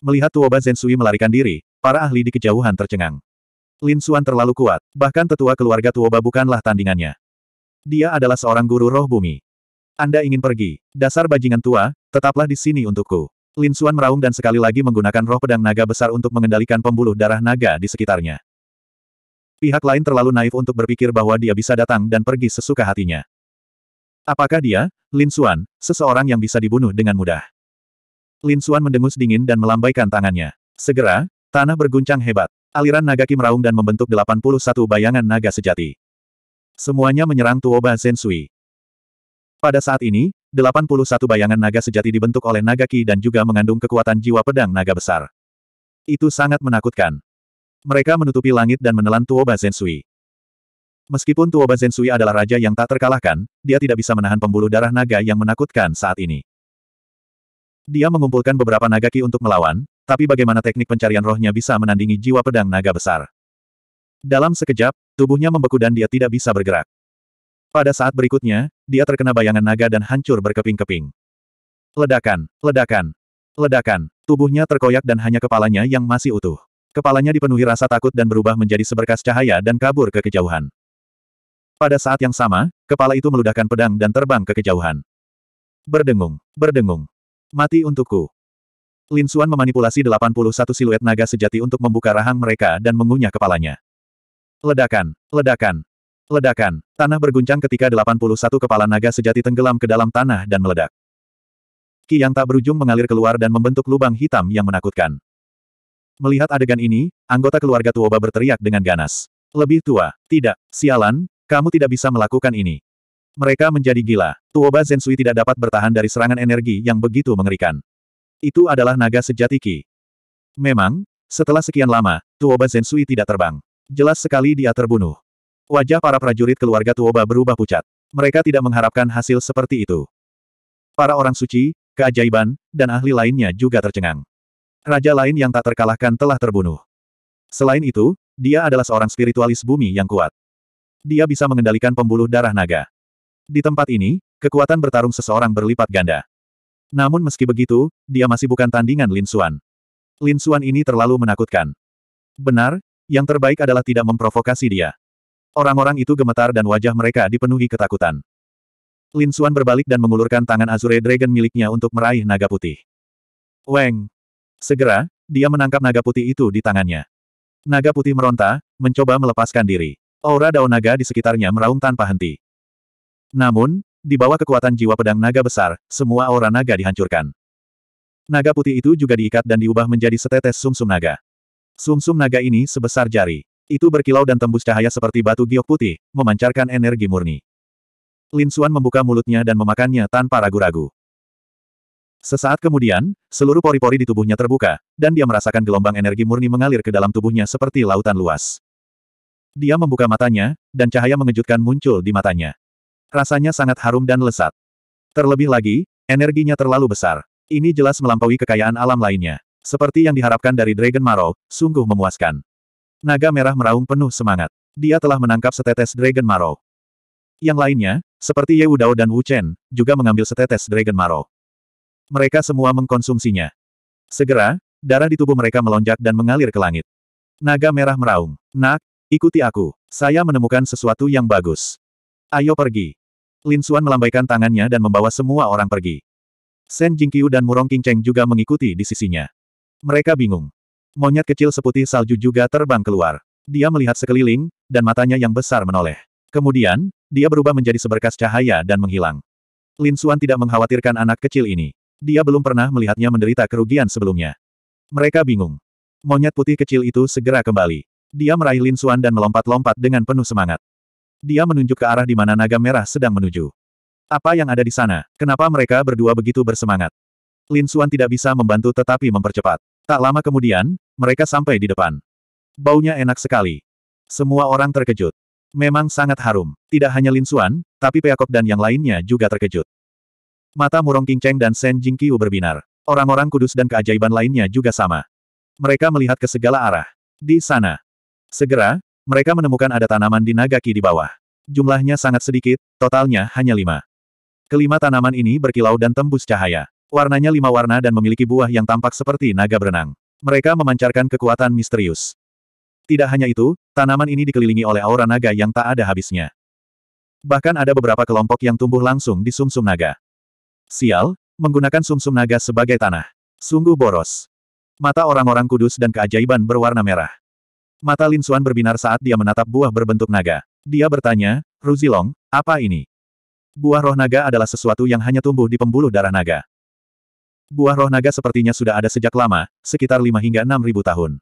Melihat Tuoba Zensui melarikan diri, para ahli di kejauhan tercengang. Lin Xuan terlalu kuat, bahkan tetua keluarga Tuoba bukanlah tandingannya. Dia adalah seorang guru roh bumi. Anda ingin pergi, dasar bajingan tua, tetaplah di sini untukku. Lin Xuan meraung dan sekali lagi menggunakan roh pedang naga besar untuk mengendalikan pembuluh darah naga di sekitarnya. Pihak lain terlalu naif untuk berpikir bahwa dia bisa datang dan pergi sesuka hatinya. Apakah dia, Lin Xuan, seseorang yang bisa dibunuh dengan mudah? Lin Suan mendengus dingin dan melambaikan tangannya. Segera, tanah berguncang hebat. Aliran naga Kim Raung dan membentuk 81 bayangan naga sejati. Semuanya menyerang Tuoba Zensui. Pada saat ini, 81 bayangan naga sejati dibentuk oleh naga Ki dan juga mengandung kekuatan jiwa pedang naga besar. Itu sangat menakutkan. Mereka menutupi langit dan menelan Tuoba Zensui. Meskipun Tuoba Zensui adalah raja yang tak terkalahkan, dia tidak bisa menahan pembuluh darah naga yang menakutkan saat ini. Dia mengumpulkan beberapa naga ki untuk melawan, tapi bagaimana teknik pencarian rohnya bisa menandingi jiwa pedang naga besar? Dalam sekejap, tubuhnya membeku dan dia tidak bisa bergerak. Pada saat berikutnya, dia terkena bayangan naga dan hancur berkeping-keping. Ledakan, ledakan, ledakan. Tubuhnya terkoyak dan hanya kepalanya yang masih utuh. Kepalanya dipenuhi rasa takut dan berubah menjadi seberkas cahaya dan kabur ke kejauhan. Pada saat yang sama, kepala itu meludahkan pedang dan terbang ke kejauhan. Berdengung, berdengung. Mati untukku. Lin Xuan memanipulasi 81 siluet naga sejati untuk membuka rahang mereka dan mengunyah kepalanya. Ledakan, ledakan, ledakan. Tanah berguncang ketika 81 kepala naga sejati tenggelam ke dalam tanah dan meledak. Ki yang tak berujung mengalir keluar dan membentuk lubang hitam yang menakutkan. Melihat adegan ini, anggota keluarga Tuoba berteriak dengan ganas. Lebih tua, tidak, sialan, kamu tidak bisa melakukan ini. Mereka menjadi gila. Tuoba Zensui tidak dapat bertahan dari serangan energi yang begitu mengerikan. Itu adalah naga sejati Ki. Memang, setelah sekian lama, Tuoba Zensui tidak terbang. Jelas sekali dia terbunuh. Wajah para prajurit keluarga Tuoba berubah pucat. Mereka tidak mengharapkan hasil seperti itu. Para orang suci, keajaiban, dan ahli lainnya juga tercengang. Raja lain yang tak terkalahkan telah terbunuh. Selain itu, dia adalah seorang spiritualis bumi yang kuat. Dia bisa mengendalikan pembuluh darah naga. Di tempat ini, kekuatan bertarung seseorang berlipat ganda. Namun meski begitu, dia masih bukan tandingan Lin Xuan. Lin Xuan ini terlalu menakutkan. Benar, yang terbaik adalah tidak memprovokasi dia. Orang-orang itu gemetar dan wajah mereka dipenuhi ketakutan. Lin Xuan berbalik dan mengulurkan tangan Azure Dragon miliknya untuk meraih naga putih. Weng! Segera, dia menangkap naga putih itu di tangannya. Naga putih meronta, mencoba melepaskan diri. Aura daun naga di sekitarnya meraung tanpa henti. Namun, di bawah kekuatan jiwa pedang naga besar, semua aura naga dihancurkan. Naga putih itu juga diikat dan diubah menjadi setetes sumsum -sum naga. Sumsum -sum naga ini sebesar jari. Itu berkilau dan tembus cahaya seperti batu giok putih, memancarkan energi murni. Lin Xuan membuka mulutnya dan memakannya tanpa ragu-ragu. Sesaat kemudian, seluruh pori-pori di tubuhnya terbuka, dan dia merasakan gelombang energi murni mengalir ke dalam tubuhnya seperti lautan luas. Dia membuka matanya, dan cahaya mengejutkan muncul di matanya. Rasanya sangat harum dan lesat. Terlebih lagi, energinya terlalu besar. Ini jelas melampaui kekayaan alam lainnya. Seperti yang diharapkan dari Dragon Marrow, sungguh memuaskan. Naga merah meraung penuh semangat. Dia telah menangkap setetes Dragon Marrow. Yang lainnya, seperti Ye Wudao dan Wu Chen, juga mengambil setetes Dragon Marrow. Mereka semua mengkonsumsinya. Segera, darah di tubuh mereka melonjak dan mengalir ke langit. Naga merah meraung. Nak, ikuti aku. Saya menemukan sesuatu yang bagus. Ayo pergi. Lin Xuan melambaikan tangannya dan membawa semua orang pergi. Shen Jingqiu dan Murong Qingcheng juga mengikuti di sisinya. Mereka bingung. Monyet kecil seputih salju juga terbang keluar. Dia melihat sekeliling, dan matanya yang besar menoleh. Kemudian, dia berubah menjadi seberkas cahaya dan menghilang. Lin Xuan tidak mengkhawatirkan anak kecil ini. Dia belum pernah melihatnya menderita kerugian sebelumnya. Mereka bingung. Monyet putih kecil itu segera kembali. Dia meraih Lin Xuan dan melompat-lompat dengan penuh semangat. Dia menunjuk ke arah di mana naga merah sedang menuju. Apa yang ada di sana? Kenapa mereka berdua begitu bersemangat? Lin Xuan tidak bisa membantu tetapi mempercepat. Tak lama kemudian, mereka sampai di depan. Baunya enak sekali. Semua orang terkejut. Memang sangat harum. Tidak hanya Lin Xuan, tapi Peacock dan yang lainnya juga terkejut. Mata Murong King Cheng dan Sen Jingqiu berbinar. Orang-orang kudus dan keajaiban lainnya juga sama. Mereka melihat ke segala arah. Di sana. Segera, mereka menemukan ada tanaman di Nagaki di bawah. Jumlahnya sangat sedikit, totalnya hanya lima. Kelima tanaman ini berkilau dan tembus cahaya. Warnanya lima warna dan memiliki buah yang tampak seperti naga berenang. Mereka memancarkan kekuatan misterius. Tidak hanya itu, tanaman ini dikelilingi oleh aura naga yang tak ada habisnya. Bahkan ada beberapa kelompok yang tumbuh langsung di sumsum -sum naga. Sial, menggunakan sumsum -sum naga sebagai tanah. Sungguh boros. Mata orang-orang kudus dan keajaiban berwarna merah. Mata Lin Xuan berbinar saat dia menatap buah berbentuk naga. Dia bertanya, Ruzilong, apa ini? Buah roh naga adalah sesuatu yang hanya tumbuh di pembuluh darah naga. Buah roh naga sepertinya sudah ada sejak lama, sekitar 5 hingga 6 ribu tahun.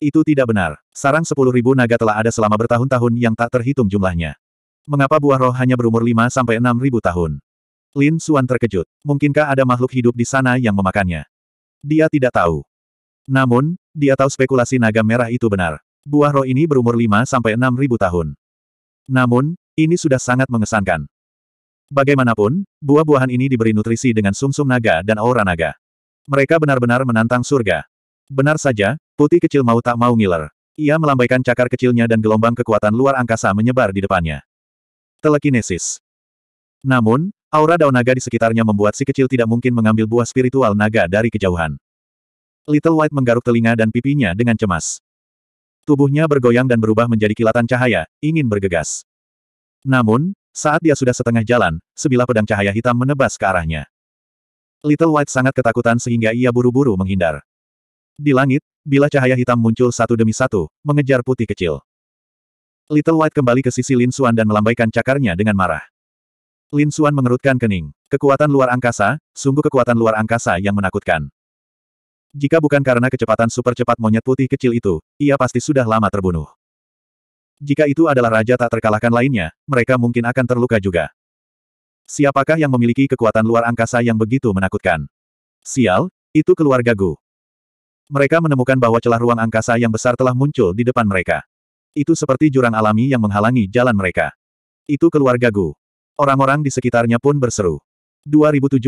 Itu tidak benar. Sarang 10 ribu naga telah ada selama bertahun-tahun yang tak terhitung jumlahnya. Mengapa buah roh hanya berumur 5 sampai 6 ribu tahun? Lin Xuan terkejut. Mungkinkah ada makhluk hidup di sana yang memakannya? Dia tidak tahu. Namun, dia tahu spekulasi naga merah itu benar. Buah roh ini berumur 5-6 ribu tahun. Namun, ini sudah sangat mengesankan. Bagaimanapun, buah-buahan ini diberi nutrisi dengan sumsum -sum naga dan aura naga. Mereka benar-benar menantang surga. Benar saja, putih kecil mau tak mau ngiler. Ia melambaikan cakar kecilnya dan gelombang kekuatan luar angkasa menyebar di depannya. Telekinesis. Namun, aura daun naga di sekitarnya membuat si kecil tidak mungkin mengambil buah spiritual naga dari kejauhan. Little White menggaruk telinga dan pipinya dengan cemas. Tubuhnya bergoyang dan berubah menjadi kilatan cahaya, ingin bergegas. Namun, saat dia sudah setengah jalan, sebilah pedang cahaya hitam menebas ke arahnya. Little White sangat ketakutan sehingga ia buru-buru menghindar. Di langit, bila cahaya hitam muncul satu demi satu, mengejar putih kecil. Little White kembali ke sisi Lin Xuan dan melambaikan cakarnya dengan marah. Lin Xuan mengerutkan kening. Kekuatan luar angkasa, sungguh kekuatan luar angkasa yang menakutkan. Jika bukan karena kecepatan super cepat monyet putih kecil itu, ia pasti sudah lama terbunuh. Jika itu adalah raja tak terkalahkan lainnya, mereka mungkin akan terluka juga. Siapakah yang memiliki kekuatan luar angkasa yang begitu menakutkan? Sial, itu keluarga Gu. Mereka menemukan bahwa celah ruang angkasa yang besar telah muncul di depan mereka. Itu seperti jurang alami yang menghalangi jalan mereka. Itu keluarga Gu. Orang-orang di sekitarnya pun berseru. 2742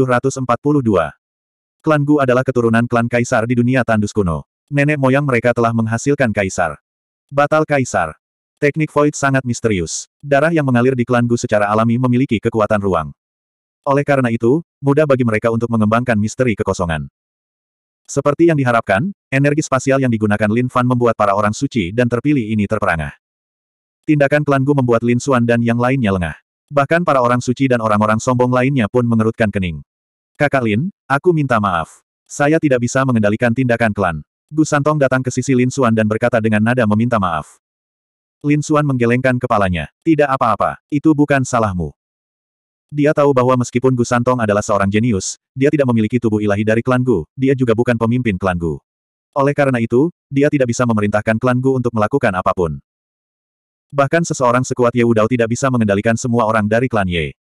Klan Gu adalah keturunan klan kaisar di dunia tandus kuno. Nenek moyang mereka telah menghasilkan kaisar. Batal kaisar. Teknik void sangat misterius. Darah yang mengalir di klan Gu secara alami memiliki kekuatan ruang. Oleh karena itu, mudah bagi mereka untuk mengembangkan misteri kekosongan. Seperti yang diharapkan, energi spasial yang digunakan Lin Fan membuat para orang suci dan terpilih ini terperangah. Tindakan klan Gu membuat Lin Xuan dan yang lainnya lengah. Bahkan para orang suci dan orang-orang sombong lainnya pun mengerutkan kening. Kakak Lin, aku minta maaf. Saya tidak bisa mengendalikan tindakan klan. Gu Santong datang ke sisi Lin Suan dan berkata dengan nada meminta maaf. Lin Suan menggelengkan kepalanya. Tidak apa-apa, itu bukan salahmu. Dia tahu bahwa meskipun Gu Santong adalah seorang jenius, dia tidak memiliki tubuh ilahi dari klan Gu, dia juga bukan pemimpin klan Gu. Oleh karena itu, dia tidak bisa memerintahkan klan Gu untuk melakukan apapun. Bahkan seseorang sekuat Ye Wudao tidak bisa mengendalikan semua orang dari klan Ye.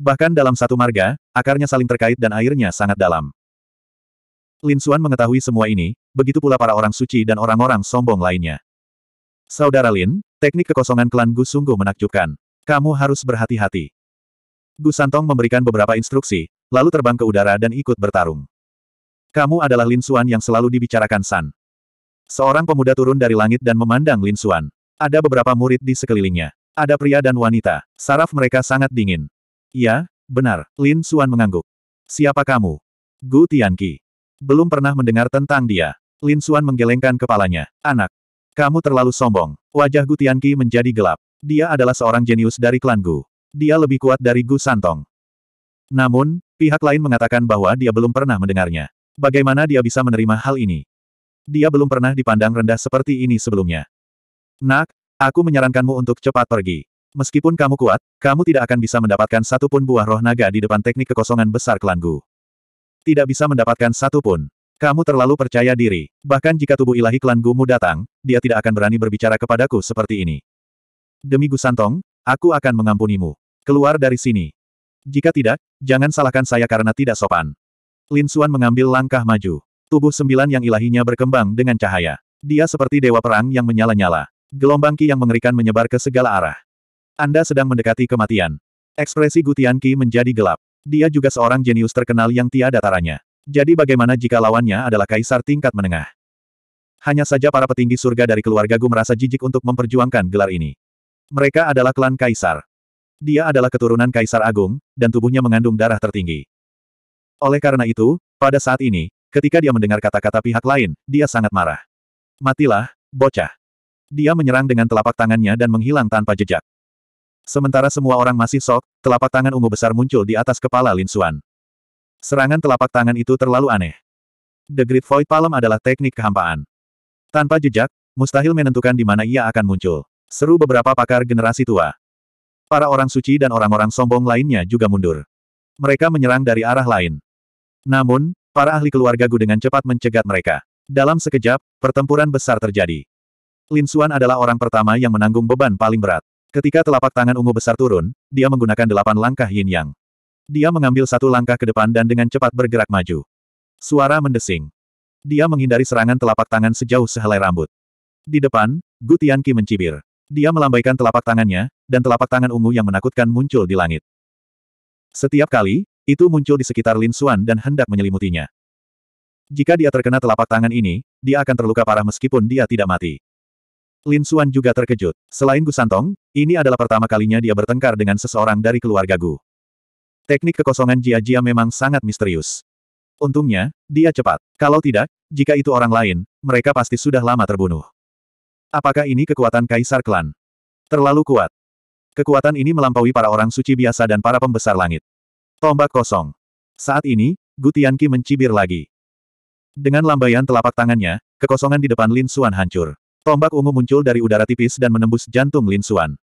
Bahkan dalam satu marga, akarnya saling terkait dan airnya sangat dalam. Lin Suan mengetahui semua ini, begitu pula para orang suci dan orang-orang sombong lainnya. Saudara Lin, teknik kekosongan klan Gu sungguh menakjubkan. Kamu harus berhati-hati. Gu Santong memberikan beberapa instruksi, lalu terbang ke udara dan ikut bertarung. Kamu adalah Lin Suan yang selalu dibicarakan San. Seorang pemuda turun dari langit dan memandang Lin Suan. Ada beberapa murid di sekelilingnya. Ada pria dan wanita. Saraf mereka sangat dingin. Iya, benar, Lin Suan mengangguk. Siapa kamu? Gu Tianqi. Belum pernah mendengar tentang dia. Lin Suan menggelengkan kepalanya. Anak. Kamu terlalu sombong. Wajah Gu Tianqi menjadi gelap. Dia adalah seorang jenius dari klan Gu. Dia lebih kuat dari Gu Santong. Namun, pihak lain mengatakan bahwa dia belum pernah mendengarnya. Bagaimana dia bisa menerima hal ini? Dia belum pernah dipandang rendah seperti ini sebelumnya. Nak, aku menyarankanmu untuk cepat pergi. Meskipun kamu kuat, kamu tidak akan bisa mendapatkan satu pun buah roh naga di depan teknik kekosongan besar klan Gu. Tidak bisa mendapatkan satu pun. Kamu terlalu percaya diri. Bahkan jika tubuh ilahi klan mu datang, dia tidak akan berani berbicara kepadaku seperti ini. Demi Gu Santong, aku akan mengampunimu. Keluar dari sini. Jika tidak, jangan salahkan saya karena tidak sopan. Lin Suan mengambil langkah maju. Tubuh sembilan yang ilahinya berkembang dengan cahaya. Dia seperti dewa perang yang menyala-nyala. Gelombang ki yang mengerikan menyebar ke segala arah. Anda sedang mendekati kematian. Ekspresi Gutianki menjadi gelap. Dia juga seorang jenius terkenal yang tiada taranya. Jadi bagaimana jika lawannya adalah kaisar tingkat menengah? Hanya saja para petinggi surga dari keluarga Gu merasa jijik untuk memperjuangkan gelar ini. Mereka adalah klan kaisar. Dia adalah keturunan kaisar agung, dan tubuhnya mengandung darah tertinggi. Oleh karena itu, pada saat ini, ketika dia mendengar kata-kata pihak lain, dia sangat marah. Matilah, bocah. Dia menyerang dengan telapak tangannya dan menghilang tanpa jejak. Sementara semua orang masih sok, telapak tangan ungu besar muncul di atas kepala Lin Xuan. Serangan telapak tangan itu terlalu aneh. The Great Void Palm adalah teknik kehampaan. Tanpa jejak, mustahil menentukan di mana ia akan muncul. Seru beberapa pakar generasi tua. Para orang suci dan orang-orang sombong lainnya juga mundur. Mereka menyerang dari arah lain. Namun, para ahli keluarga Gu dengan cepat mencegat mereka. Dalam sekejap, pertempuran besar terjadi. Lin Xuan adalah orang pertama yang menanggung beban paling berat. Ketika telapak tangan ungu besar turun, dia menggunakan delapan langkah yin yang. Dia mengambil satu langkah ke depan dan dengan cepat bergerak maju. Suara mendesing. Dia menghindari serangan telapak tangan sejauh sehelai rambut. Di depan, Gu Tianqi mencibir. Dia melambaikan telapak tangannya, dan telapak tangan ungu yang menakutkan muncul di langit. Setiap kali, itu muncul di sekitar Lin Xuan dan hendak menyelimutinya. Jika dia terkena telapak tangan ini, dia akan terluka parah meskipun dia tidak mati. Lin Xuan juga terkejut. Selain Gu Santong, ini adalah pertama kalinya dia bertengkar dengan seseorang dari keluarga Gu. Teknik kekosongan Jia Jia memang sangat misterius. Untungnya, dia cepat. Kalau tidak, jika itu orang lain, mereka pasti sudah lama terbunuh. Apakah ini kekuatan Kaisar Klan? Terlalu kuat. Kekuatan ini melampaui para orang suci biasa dan para pembesar langit. Tombak kosong. Saat ini, Gu Tianqi mencibir lagi. Dengan lambaian telapak tangannya, kekosongan di depan Lin Xuan hancur. Tombak ungu muncul dari udara tipis dan menembus jantung Lin Xuan.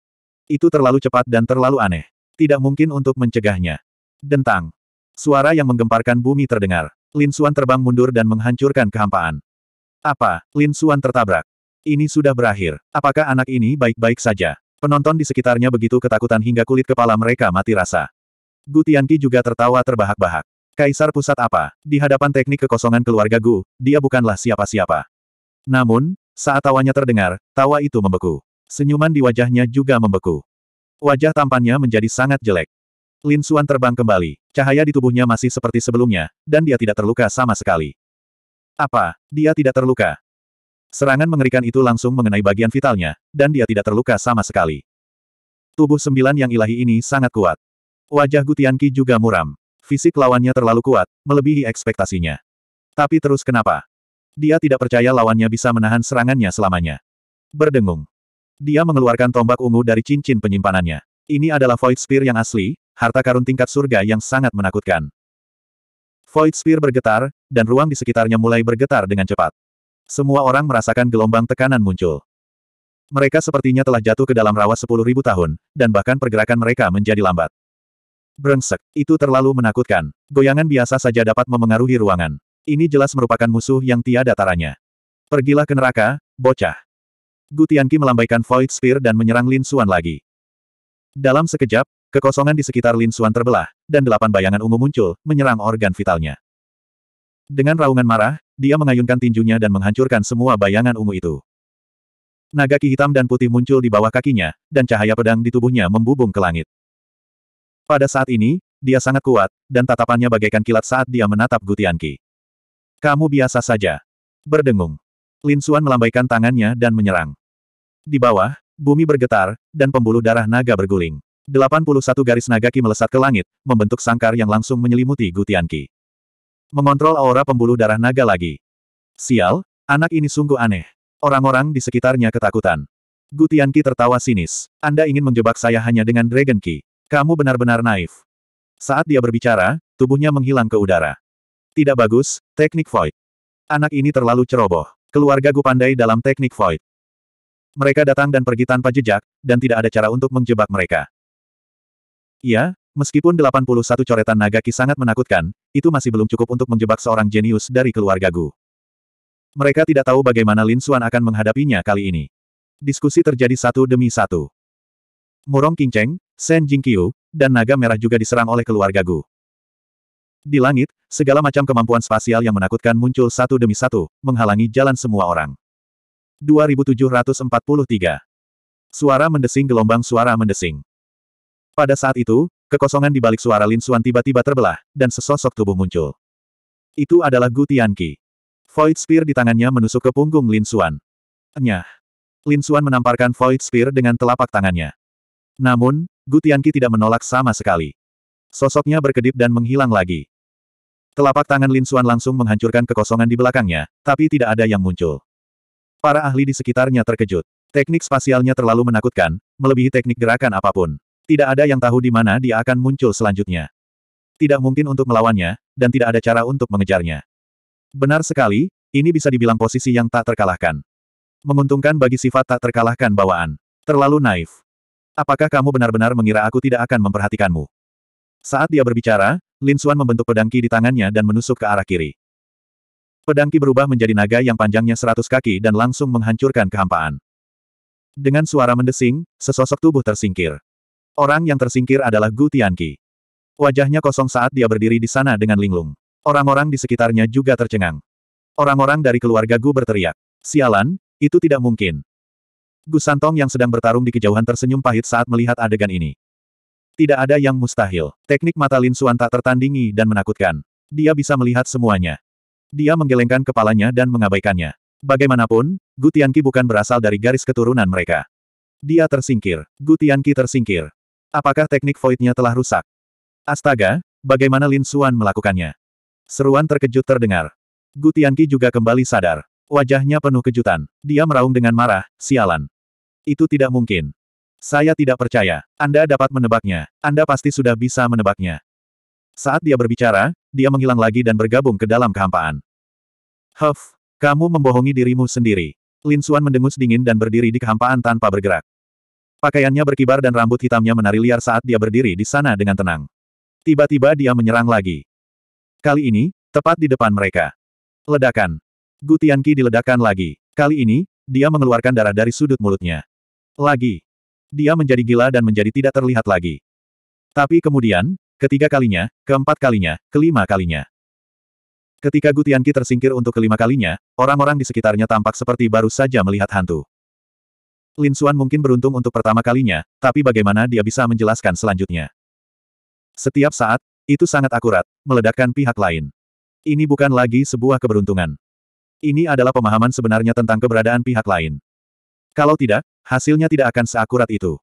Itu terlalu cepat dan terlalu aneh. Tidak mungkin untuk mencegahnya. Dentang. Suara yang menggemparkan bumi terdengar. Lin Xuan terbang mundur dan menghancurkan kehampaan. Apa? Lin Xuan tertabrak. Ini sudah berakhir. Apakah anak ini baik-baik saja? Penonton di sekitarnya begitu ketakutan hingga kulit kepala mereka mati rasa. Gu Tianqi juga tertawa terbahak-bahak. Kaisar pusat apa? Di hadapan teknik kekosongan keluarga Gu, dia bukanlah siapa-siapa. Namun, saat tawanya terdengar, tawa itu membeku. Senyuman di wajahnya juga membeku. Wajah tampannya menjadi sangat jelek. Lin Suan terbang kembali. Cahaya di tubuhnya masih seperti sebelumnya, dan dia tidak terluka sama sekali. Apa? Dia tidak terluka. Serangan mengerikan itu langsung mengenai bagian vitalnya, dan dia tidak terluka sama sekali. Tubuh sembilan yang ilahi ini sangat kuat. Wajah Gutianki juga muram. Fisik lawannya terlalu kuat, melebihi ekspektasinya. Tapi terus kenapa? Dia tidak percaya lawannya bisa menahan serangannya selamanya. Berdengung. Dia mengeluarkan tombak ungu dari cincin penyimpanannya. Ini adalah Void Spear yang asli, harta karun tingkat surga yang sangat menakutkan. Void Spear bergetar, dan ruang di sekitarnya mulai bergetar dengan cepat. Semua orang merasakan gelombang tekanan muncul. Mereka sepertinya telah jatuh ke dalam rawa sepuluh ribu tahun, dan bahkan pergerakan mereka menjadi lambat. Brengsek, itu terlalu menakutkan. Goyangan biasa saja dapat memengaruhi ruangan. Ini jelas merupakan musuh yang tiada taranya. Pergilah ke neraka, bocah. Gutianki melambaikan Void Spear dan menyerang Lin Suan lagi. Dalam sekejap, kekosongan di sekitar Lin Suan terbelah, dan delapan bayangan ungu muncul, menyerang organ vitalnya. Dengan raungan marah, dia mengayunkan tinjunya dan menghancurkan semua bayangan ungu itu. Naga ki hitam dan putih muncul di bawah kakinya, dan cahaya pedang di tubuhnya membubung ke langit. Pada saat ini, dia sangat kuat, dan tatapannya bagaikan kilat saat dia menatap Gutianki. Kamu biasa saja. Berdengung. Lin Xuan melambaikan tangannya dan menyerang. Di bawah, bumi bergetar, dan pembuluh darah naga berguling. 81 garis naga ki melesat ke langit, membentuk sangkar yang langsung menyelimuti Gutian Ki. Mengontrol aura pembuluh darah naga lagi. Sial, anak ini sungguh aneh. Orang-orang di sekitarnya ketakutan. Gutian Ki tertawa sinis. Anda ingin menjebak saya hanya dengan Dragon Ki. Kamu benar-benar naif. Saat dia berbicara, tubuhnya menghilang ke udara. Tidak bagus, teknik void. Anak ini terlalu ceroboh. Keluarga Gu pandai dalam teknik void. Mereka datang dan pergi tanpa jejak, dan tidak ada cara untuk menjebak mereka. Iya, meskipun 81 coretan Nagaki sangat menakutkan, itu masih belum cukup untuk menjebak seorang jenius dari keluarga Gu. Mereka tidak tahu bagaimana Lin Suan akan menghadapinya kali ini. Diskusi terjadi satu demi satu. Murong Kinceng, Shen Jingqiu, dan Naga Merah juga diserang oleh keluarga Gu. Di langit, segala macam kemampuan spasial yang menakutkan muncul satu demi satu, menghalangi jalan semua orang. 2743. Suara mendesing gelombang suara mendesing. Pada saat itu, kekosongan di balik suara Lin Xuan tiba-tiba terbelah, dan sesosok tubuh muncul. Itu adalah Gu Tianqi. Void Spear di tangannya menusuk ke punggung Lin Xuan. Nyah. Lin Xuan menamparkan Void Spear dengan telapak tangannya. Namun, Gu Tianqi tidak menolak sama sekali. Sosoknya berkedip dan menghilang lagi. Telapak tangan Lin Xuan langsung menghancurkan kekosongan di belakangnya, tapi tidak ada yang muncul. Para ahli di sekitarnya terkejut. Teknik spasialnya terlalu menakutkan, melebihi teknik gerakan apapun. Tidak ada yang tahu di mana dia akan muncul selanjutnya. Tidak mungkin untuk melawannya, dan tidak ada cara untuk mengejarnya. Benar sekali, ini bisa dibilang posisi yang tak terkalahkan. Menguntungkan bagi sifat tak terkalahkan bawaan. Terlalu naif. Apakah kamu benar-benar mengira aku tidak akan memperhatikanmu? Saat dia berbicara, Lin Xuan membentuk pedangki di tangannya dan menusuk ke arah kiri. Pedangki berubah menjadi naga yang panjangnya seratus kaki dan langsung menghancurkan kehampaan. Dengan suara mendesing, sesosok tubuh tersingkir. Orang yang tersingkir adalah Gu Tianqi. Wajahnya kosong saat dia berdiri di sana dengan linglung. Orang-orang di sekitarnya juga tercengang. Orang-orang dari keluarga Gu berteriak. Sialan, itu tidak mungkin. Gu Santong yang sedang bertarung di kejauhan tersenyum pahit saat melihat adegan ini. Tidak ada yang mustahil. Teknik mata Lin Suan tak tertandingi dan menakutkan. Dia bisa melihat semuanya. Dia menggelengkan kepalanya dan mengabaikannya. Bagaimanapun, Gu Tianqi bukan berasal dari garis keturunan mereka. Dia tersingkir. Gu Tianqi tersingkir. Apakah teknik voidnya telah rusak? Astaga, bagaimana Lin Suan melakukannya? Seruan terkejut terdengar. Gu Tianqi juga kembali sadar. Wajahnya penuh kejutan. Dia meraung dengan marah, sialan. Itu tidak mungkin. Saya tidak percaya. Anda dapat menebaknya. Anda pasti sudah bisa menebaknya. Saat dia berbicara, dia menghilang lagi dan bergabung ke dalam kehampaan. Huff, kamu membohongi dirimu sendiri. Lin Suan mendengus dingin dan berdiri di kehampaan tanpa bergerak. Pakaiannya berkibar dan rambut hitamnya menari liar saat dia berdiri di sana dengan tenang. Tiba-tiba dia menyerang lagi. Kali ini, tepat di depan mereka. Ledakan. Gu Tianqi diledakkan lagi. Kali ini, dia mengeluarkan darah dari sudut mulutnya. Lagi. Dia menjadi gila dan menjadi tidak terlihat lagi. Tapi kemudian, ketiga kalinya, keempat kalinya, kelima kalinya. Ketika Gutianki tersingkir untuk kelima kalinya, orang-orang di sekitarnya tampak seperti baru saja melihat hantu. Lin Xuan mungkin beruntung untuk pertama kalinya, tapi bagaimana dia bisa menjelaskan selanjutnya? Setiap saat, itu sangat akurat, meledakkan pihak lain. Ini bukan lagi sebuah keberuntungan. Ini adalah pemahaman sebenarnya tentang keberadaan pihak lain. Kalau tidak, hasilnya tidak akan seakurat itu.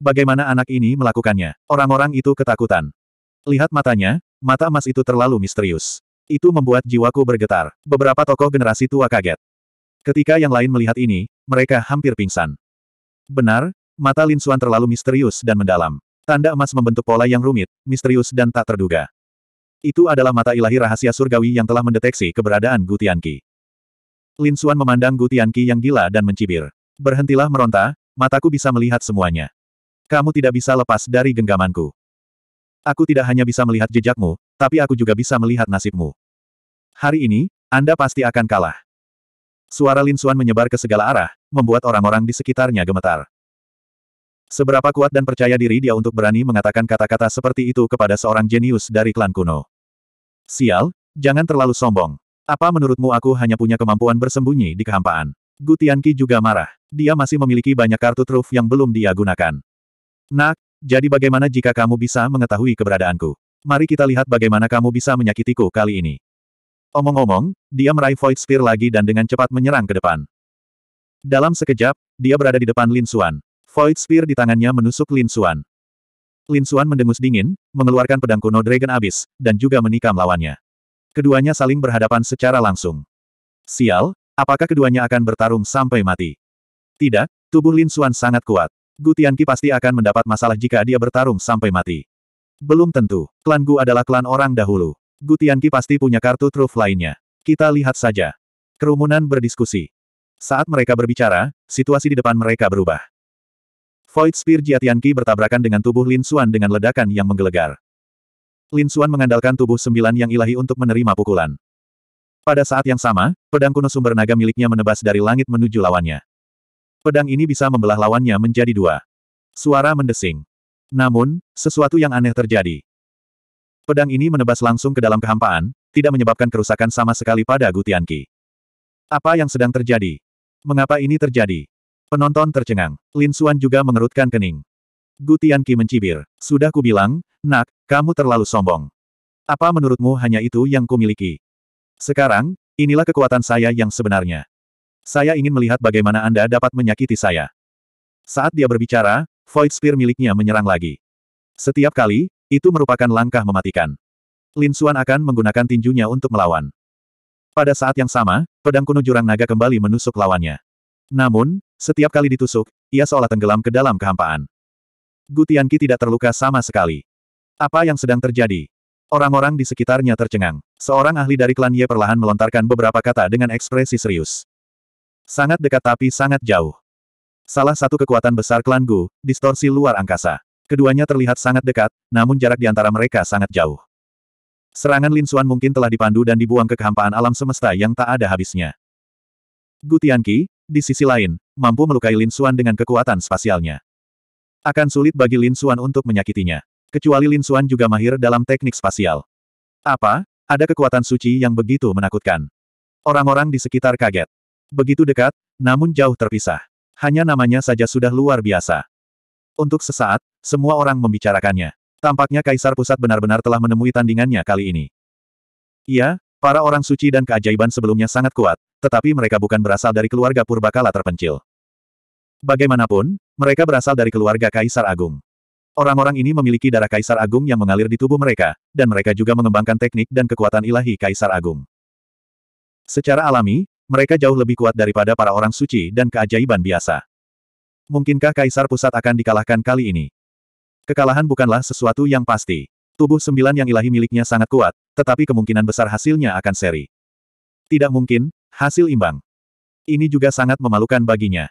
Bagaimana anak ini melakukannya? Orang-orang itu ketakutan. Lihat matanya, mata emas itu terlalu misterius. Itu membuat jiwaku bergetar. Beberapa tokoh generasi tua kaget. Ketika yang lain melihat ini, mereka hampir pingsan. Benar, mata Lin Xuan terlalu misterius dan mendalam. Tanda emas membentuk pola yang rumit, misterius dan tak terduga. Itu adalah mata ilahi rahasia surgawi yang telah mendeteksi keberadaan Gutianki. Lin Xuan memandang Gutianki yang gila dan mencibir. Berhentilah meronta, mataku bisa melihat semuanya. Kamu tidak bisa lepas dari genggamanku. Aku tidak hanya bisa melihat jejakmu, tapi aku juga bisa melihat nasibmu. Hari ini, Anda pasti akan kalah. Suara Lin Suan menyebar ke segala arah, membuat orang-orang di sekitarnya gemetar. Seberapa kuat dan percaya diri dia untuk berani mengatakan kata-kata seperti itu kepada seorang jenius dari klan kuno. Sial, jangan terlalu sombong. Apa menurutmu aku hanya punya kemampuan bersembunyi di kehampaan? Gu juga marah. Dia masih memiliki banyak kartu truf yang belum dia gunakan. Nak, jadi bagaimana jika kamu bisa mengetahui keberadaanku? Mari kita lihat bagaimana kamu bisa menyakitiku kali ini. Omong-omong, dia meraih Void Spear lagi dan dengan cepat menyerang ke depan. Dalam sekejap, dia berada di depan Lin Xuan. Void Spear di tangannya menusuk Lin Xuan. Lin Xuan mendengus dingin, mengeluarkan pedang kuno Dragon Abyss, dan juga menikam lawannya. Keduanya saling berhadapan secara langsung. Sial, Apakah keduanya akan bertarung sampai mati? Tidak, tubuh Lin Xuan sangat kuat. Gu Tianqi pasti akan mendapat masalah jika dia bertarung sampai mati. Belum tentu, klan Gu adalah klan orang dahulu. Gu Tianqi pasti punya kartu truf lainnya. Kita lihat saja. Kerumunan berdiskusi. Saat mereka berbicara, situasi di depan mereka berubah. Void Spear Tianqi bertabrakan dengan tubuh Lin Xuan dengan ledakan yang menggelegar. Lin Xuan mengandalkan tubuh sembilan yang ilahi untuk menerima pukulan. Pada saat yang sama, pedang kuno sumber naga miliknya menebas dari langit menuju lawannya. Pedang ini bisa membelah lawannya menjadi dua. Suara mendesing. Namun, sesuatu yang aneh terjadi. Pedang ini menebas langsung ke dalam kehampaan, tidak menyebabkan kerusakan sama sekali pada Gutianki. Apa yang sedang terjadi? Mengapa ini terjadi? Penonton tercengang. Lin Xuan juga mengerutkan kening. Gutianki mencibir. Sudah kubilang, nak, kamu terlalu sombong. Apa menurutmu hanya itu yang kumiliki? Sekarang, inilah kekuatan saya yang sebenarnya. Saya ingin melihat bagaimana Anda dapat menyakiti saya. Saat dia berbicara, Void Spear miliknya menyerang lagi. Setiap kali, itu merupakan langkah mematikan. Lin Xuan akan menggunakan tinjunya untuk melawan. Pada saat yang sama, pedang kuno jurang naga kembali menusuk lawannya. Namun, setiap kali ditusuk, ia seolah tenggelam ke dalam kehampaan. Gutianki tidak terluka sama sekali. Apa yang sedang terjadi? Orang-orang di sekitarnya tercengang. Seorang ahli dari klan Ye perlahan melontarkan beberapa kata dengan ekspresi serius. Sangat dekat tapi sangat jauh. Salah satu kekuatan besar klan Gu, distorsi luar angkasa. Keduanya terlihat sangat dekat, namun jarak di antara mereka sangat jauh. Serangan Lin Xuan mungkin telah dipandu dan dibuang ke kehampaan alam semesta yang tak ada habisnya. Gu Tianqi, di sisi lain, mampu melukai Lin Xuan dengan kekuatan spasialnya. Akan sulit bagi Lin Xuan untuk menyakitinya. Kecuali Lin Xuan juga mahir dalam teknik spasial. Apa? Ada kekuatan suci yang begitu menakutkan. Orang-orang di sekitar kaget. Begitu dekat, namun jauh terpisah. Hanya namanya saja sudah luar biasa. Untuk sesaat, semua orang membicarakannya. Tampaknya Kaisar Pusat benar-benar telah menemui tandingannya kali ini. Iya, para orang suci dan keajaiban sebelumnya sangat kuat, tetapi mereka bukan berasal dari keluarga purbakala terpencil. Bagaimanapun, mereka berasal dari keluarga Kaisar Agung. Orang-orang ini memiliki darah Kaisar Agung yang mengalir di tubuh mereka, dan mereka juga mengembangkan teknik dan kekuatan ilahi Kaisar Agung. Secara alami, mereka jauh lebih kuat daripada para orang suci dan keajaiban biasa. Mungkinkah Kaisar Pusat akan dikalahkan kali ini? Kekalahan bukanlah sesuatu yang pasti. Tubuh sembilan yang ilahi miliknya sangat kuat, tetapi kemungkinan besar hasilnya akan seri. Tidak mungkin, hasil imbang. Ini juga sangat memalukan baginya.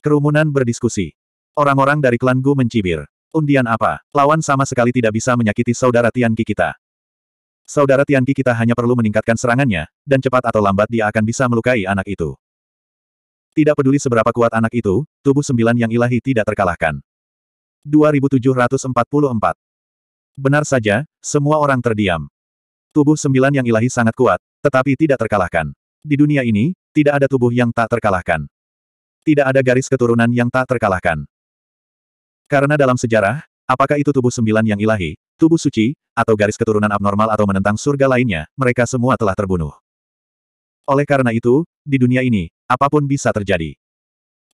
Kerumunan berdiskusi. Orang-orang dari klan Gu mencibir. Undian apa? Lawan sama sekali tidak bisa menyakiti saudara Tianqi kita. Saudara Tianqi kita hanya perlu meningkatkan serangannya, dan cepat atau lambat dia akan bisa melukai anak itu. Tidak peduli seberapa kuat anak itu, tubuh sembilan yang ilahi tidak terkalahkan. 2744 Benar saja, semua orang terdiam. Tubuh sembilan yang ilahi sangat kuat, tetapi tidak terkalahkan. Di dunia ini, tidak ada tubuh yang tak terkalahkan. Tidak ada garis keturunan yang tak terkalahkan. Karena dalam sejarah, apakah itu tubuh sembilan yang ilahi, tubuh suci, atau garis keturunan abnormal atau menentang surga lainnya, mereka semua telah terbunuh. Oleh karena itu, di dunia ini, apapun bisa terjadi.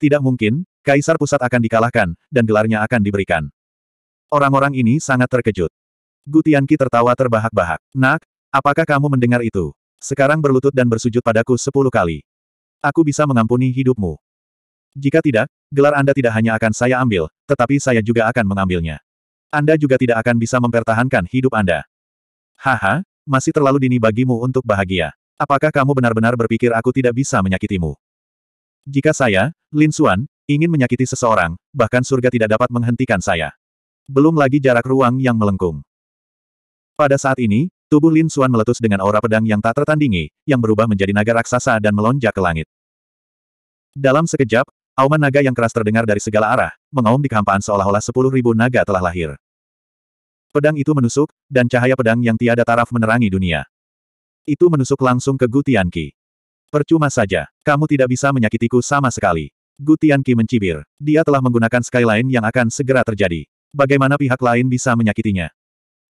Tidak mungkin, Kaisar Pusat akan dikalahkan, dan gelarnya akan diberikan. Orang-orang ini sangat terkejut. Gutianki tertawa terbahak-bahak. Nak, apakah kamu mendengar itu? Sekarang berlutut dan bersujud padaku sepuluh kali. Aku bisa mengampuni hidupmu. Jika tidak, gelar Anda tidak hanya akan saya ambil, tetapi saya juga akan mengambilnya. Anda juga tidak akan bisa mempertahankan hidup Anda. Haha, masih terlalu dini bagimu untuk bahagia. Apakah kamu benar-benar berpikir aku tidak bisa menyakitimu? Jika saya, Lin Xuan, ingin menyakiti seseorang, bahkan surga tidak dapat menghentikan saya. Belum lagi jarak ruang yang melengkung. Pada saat ini, tubuh Lin Xuan meletus dengan aura pedang yang tak tertandingi, yang berubah menjadi naga raksasa dan melonjak ke langit. Dalam sekejap, Auman naga yang keras terdengar dari segala arah, mengaum di kehampaan seolah-olah sepuluh ribu naga telah lahir. Pedang itu menusuk, dan cahaya pedang yang tiada taraf menerangi dunia. Itu menusuk langsung ke Gutianki. Percuma saja, kamu tidak bisa menyakitiku sama sekali. Gutianki mencibir. Dia telah menggunakan skyline yang akan segera terjadi. Bagaimana pihak lain bisa menyakitinya?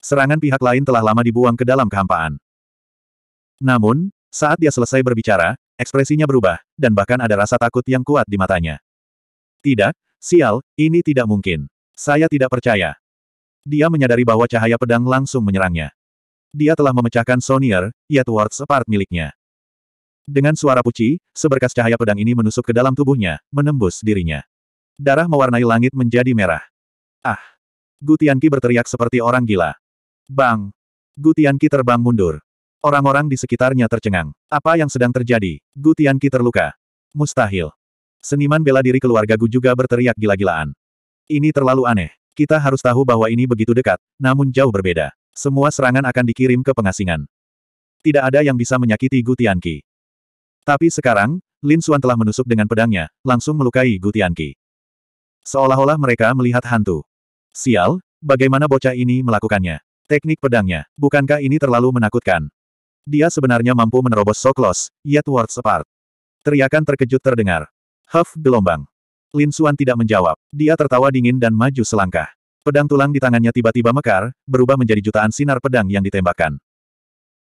Serangan pihak lain telah lama dibuang ke dalam kehampaan. Namun, saat dia selesai berbicara, Ekspresinya berubah, dan bahkan ada rasa takut yang kuat di matanya. Tidak, sial, ini tidak mungkin. Saya tidak percaya. Dia menyadari bahwa cahaya pedang langsung menyerangnya. Dia telah memecahkan Sonier, yet words apart miliknya. Dengan suara puci, seberkas cahaya pedang ini menusuk ke dalam tubuhnya, menembus dirinya. Darah mewarnai langit menjadi merah. Ah! Gutianki berteriak seperti orang gila. Bang! Gutianki terbang mundur. Orang-orang di sekitarnya tercengang. Apa yang sedang terjadi? Gu Tianqi terluka. Mustahil. Seniman bela diri keluarga Gu juga berteriak gila-gilaan. Ini terlalu aneh. Kita harus tahu bahwa ini begitu dekat, namun jauh berbeda. Semua serangan akan dikirim ke pengasingan. Tidak ada yang bisa menyakiti Gu Tianqi. Tapi sekarang, Lin Suan telah menusuk dengan pedangnya, langsung melukai Gu Tianqi. Seolah-olah mereka melihat hantu. Sial, bagaimana bocah ini melakukannya? Teknik pedangnya, bukankah ini terlalu menakutkan? Dia sebenarnya mampu menerobos so close, yet words apart. Teriakan terkejut terdengar. Huff gelombang. Lin Suan tidak menjawab. Dia tertawa dingin dan maju selangkah. Pedang tulang di tangannya tiba-tiba mekar, berubah menjadi jutaan sinar pedang yang ditembakkan.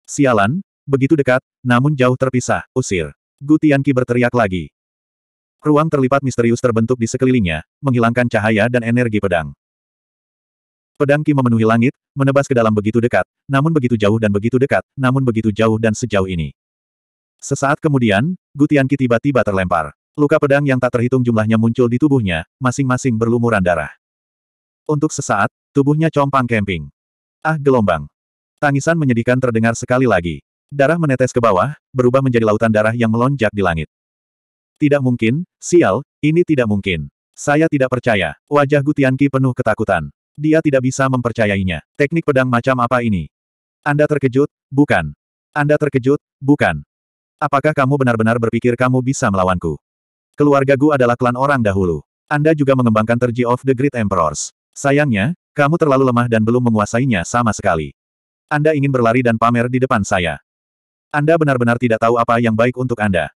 Sialan, begitu dekat, namun jauh terpisah, usir. Gu Tianqi berteriak lagi. Ruang terlipat misterius terbentuk di sekelilingnya, menghilangkan cahaya dan energi pedang. Pedang Ki memenuhi langit, menebas ke dalam begitu dekat, namun begitu jauh dan begitu dekat, namun begitu jauh dan sejauh ini. Sesaat kemudian, Gutian Ki tiba-tiba terlempar. Luka pedang yang tak terhitung jumlahnya muncul di tubuhnya, masing-masing berlumuran darah. Untuk sesaat, tubuhnya compang kemping. Ah gelombang. Tangisan menyedihkan terdengar sekali lagi. Darah menetes ke bawah, berubah menjadi lautan darah yang melonjak di langit. Tidak mungkin, sial, ini tidak mungkin. Saya tidak percaya. Wajah Gutian Ki penuh ketakutan. Dia tidak bisa mempercayainya. Teknik pedang macam apa ini? Anda terkejut? Bukan. Anda terkejut? Bukan. Apakah kamu benar-benar berpikir kamu bisa melawanku? Keluarga Gu adalah klan orang dahulu. Anda juga mengembangkan Terji of the Great Emperors. Sayangnya, kamu terlalu lemah dan belum menguasainya sama sekali. Anda ingin berlari dan pamer di depan saya. Anda benar-benar tidak tahu apa yang baik untuk Anda.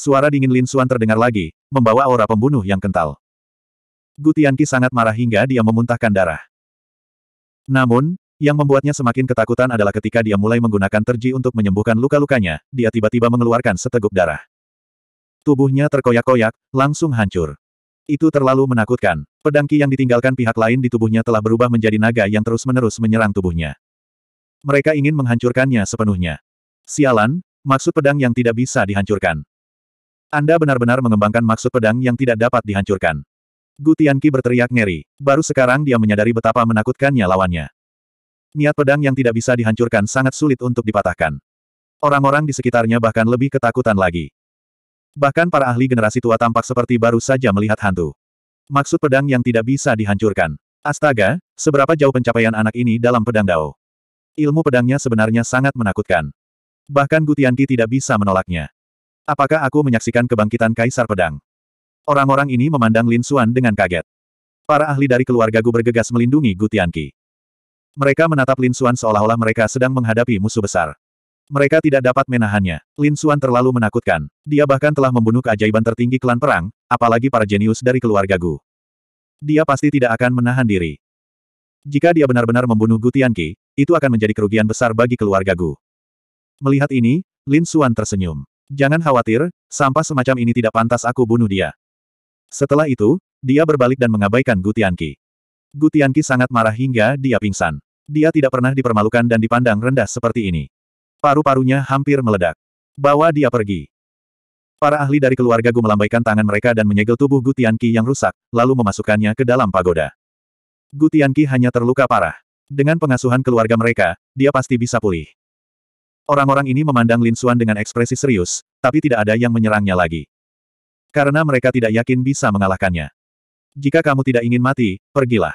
Suara dingin Lin Suan terdengar lagi, membawa aura pembunuh yang kental. Gutianki sangat marah hingga dia memuntahkan darah. Namun, yang membuatnya semakin ketakutan adalah ketika dia mulai menggunakan terji untuk menyembuhkan luka-lukanya, dia tiba-tiba mengeluarkan seteguk darah. Tubuhnya terkoyak-koyak, langsung hancur. Itu terlalu menakutkan. Pedangki yang ditinggalkan pihak lain di tubuhnya telah berubah menjadi naga yang terus-menerus menyerang tubuhnya. Mereka ingin menghancurkannya sepenuhnya. Sialan, maksud pedang yang tidak bisa dihancurkan. Anda benar-benar mengembangkan maksud pedang yang tidak dapat dihancurkan. Gu Tianqi berteriak ngeri. Baru sekarang dia menyadari betapa menakutkannya lawannya. Niat pedang yang tidak bisa dihancurkan sangat sulit untuk dipatahkan. Orang-orang di sekitarnya bahkan lebih ketakutan lagi. Bahkan para ahli generasi tua tampak seperti baru saja melihat hantu. Maksud pedang yang tidak bisa dihancurkan. Astaga, seberapa jauh pencapaian anak ini dalam pedang Dao. Ilmu pedangnya sebenarnya sangat menakutkan. Bahkan Gutianki tidak bisa menolaknya. Apakah aku menyaksikan kebangkitan Kaisar Pedang? Orang-orang ini memandang Lin Xuan dengan kaget. Para ahli dari keluarga Gu bergegas melindungi Gu Tianqi. Mereka menatap Lin Xuan seolah-olah mereka sedang menghadapi musuh besar. Mereka tidak dapat menahannya. Lin Xuan terlalu menakutkan. Dia bahkan telah membunuh keajaiban tertinggi klan perang, apalagi para jenius dari keluarga Gu. Dia pasti tidak akan menahan diri. Jika dia benar-benar membunuh Gu Tianqi, itu akan menjadi kerugian besar bagi keluarga Gu. Melihat ini, Lin Xuan tersenyum. Jangan khawatir, sampah semacam ini tidak pantas aku bunuh dia. Setelah itu, dia berbalik dan mengabaikan Gutianki. Gutianki sangat marah hingga dia pingsan. Dia tidak pernah dipermalukan dan dipandang rendah seperti ini. Paru-parunya hampir meledak. Bawa dia pergi. Para ahli dari keluarga Gu melambaikan tangan mereka dan menyegel tubuh Gutianki yang rusak, lalu memasukkannya ke dalam pagoda. Gutianki hanya terluka parah. Dengan pengasuhan keluarga mereka, dia pasti bisa pulih. Orang-orang ini memandang Lin Xuan dengan ekspresi serius, tapi tidak ada yang menyerangnya lagi. Karena mereka tidak yakin bisa mengalahkannya. Jika kamu tidak ingin mati, pergilah.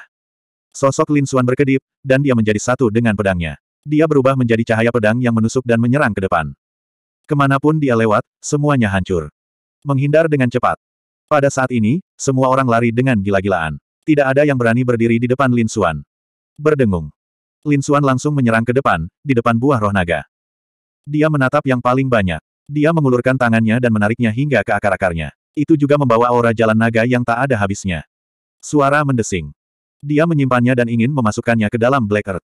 Sosok Lin Xuan berkedip, dan dia menjadi satu dengan pedangnya. Dia berubah menjadi cahaya pedang yang menusuk dan menyerang ke depan. Kemanapun dia lewat, semuanya hancur. Menghindar dengan cepat. Pada saat ini, semua orang lari dengan gila-gilaan. Tidak ada yang berani berdiri di depan Lin Xuan. Berdengung. Lin Xuan langsung menyerang ke depan, di depan buah roh naga. Dia menatap yang paling banyak. Dia mengulurkan tangannya dan menariknya hingga ke akar-akarnya. Itu juga membawa aura jalan naga yang tak ada habisnya. Suara mendesing. Dia menyimpannya dan ingin memasukkannya ke dalam Black Earth.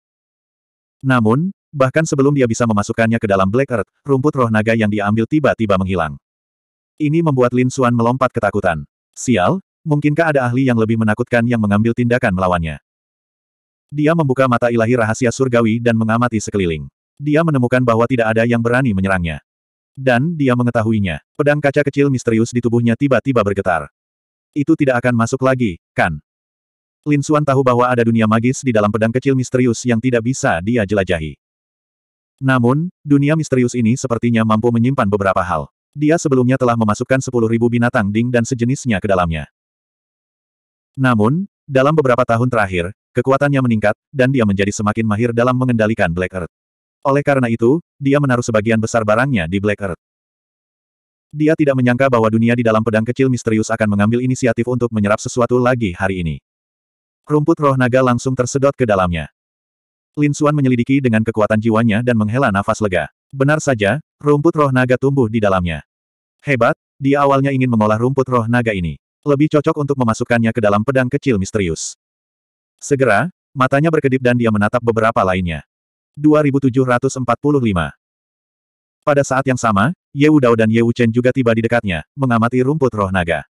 Namun, bahkan sebelum dia bisa memasukkannya ke dalam Black Earth, rumput roh naga yang diambil tiba-tiba menghilang. Ini membuat Lin Suan melompat ketakutan. Sial, mungkinkah ada ahli yang lebih menakutkan yang mengambil tindakan melawannya? Dia membuka mata ilahi rahasia surgawi dan mengamati sekeliling. Dia menemukan bahwa tidak ada yang berani menyerangnya. Dan dia mengetahuinya. Pedang kaca kecil misterius di tubuhnya tiba-tiba bergetar. Itu tidak akan masuk lagi, kan? Lin Suan tahu bahwa ada dunia magis di dalam pedang kecil misterius yang tidak bisa dia jelajahi. Namun, dunia misterius ini sepertinya mampu menyimpan beberapa hal. Dia sebelumnya telah memasukkan sepuluh ribu binatang ding dan sejenisnya ke dalamnya. Namun, dalam beberapa tahun terakhir, kekuatannya meningkat, dan dia menjadi semakin mahir dalam mengendalikan Black Earth. Oleh karena itu, dia menaruh sebagian besar barangnya di Black Earth. Dia tidak menyangka bahwa dunia di dalam pedang kecil misterius akan mengambil inisiatif untuk menyerap sesuatu lagi hari ini. Rumput roh naga langsung tersedot ke dalamnya. Lin Xuan menyelidiki dengan kekuatan jiwanya dan menghela nafas lega. Benar saja, rumput roh naga tumbuh di dalamnya. Hebat, dia awalnya ingin mengolah rumput roh naga ini. Lebih cocok untuk memasukkannya ke dalam pedang kecil misterius. Segera, matanya berkedip dan dia menatap beberapa lainnya. 2745. Pada saat yang sama, Ye Dao dan Ye Chen juga tiba di dekatnya, mengamati rumput roh naga.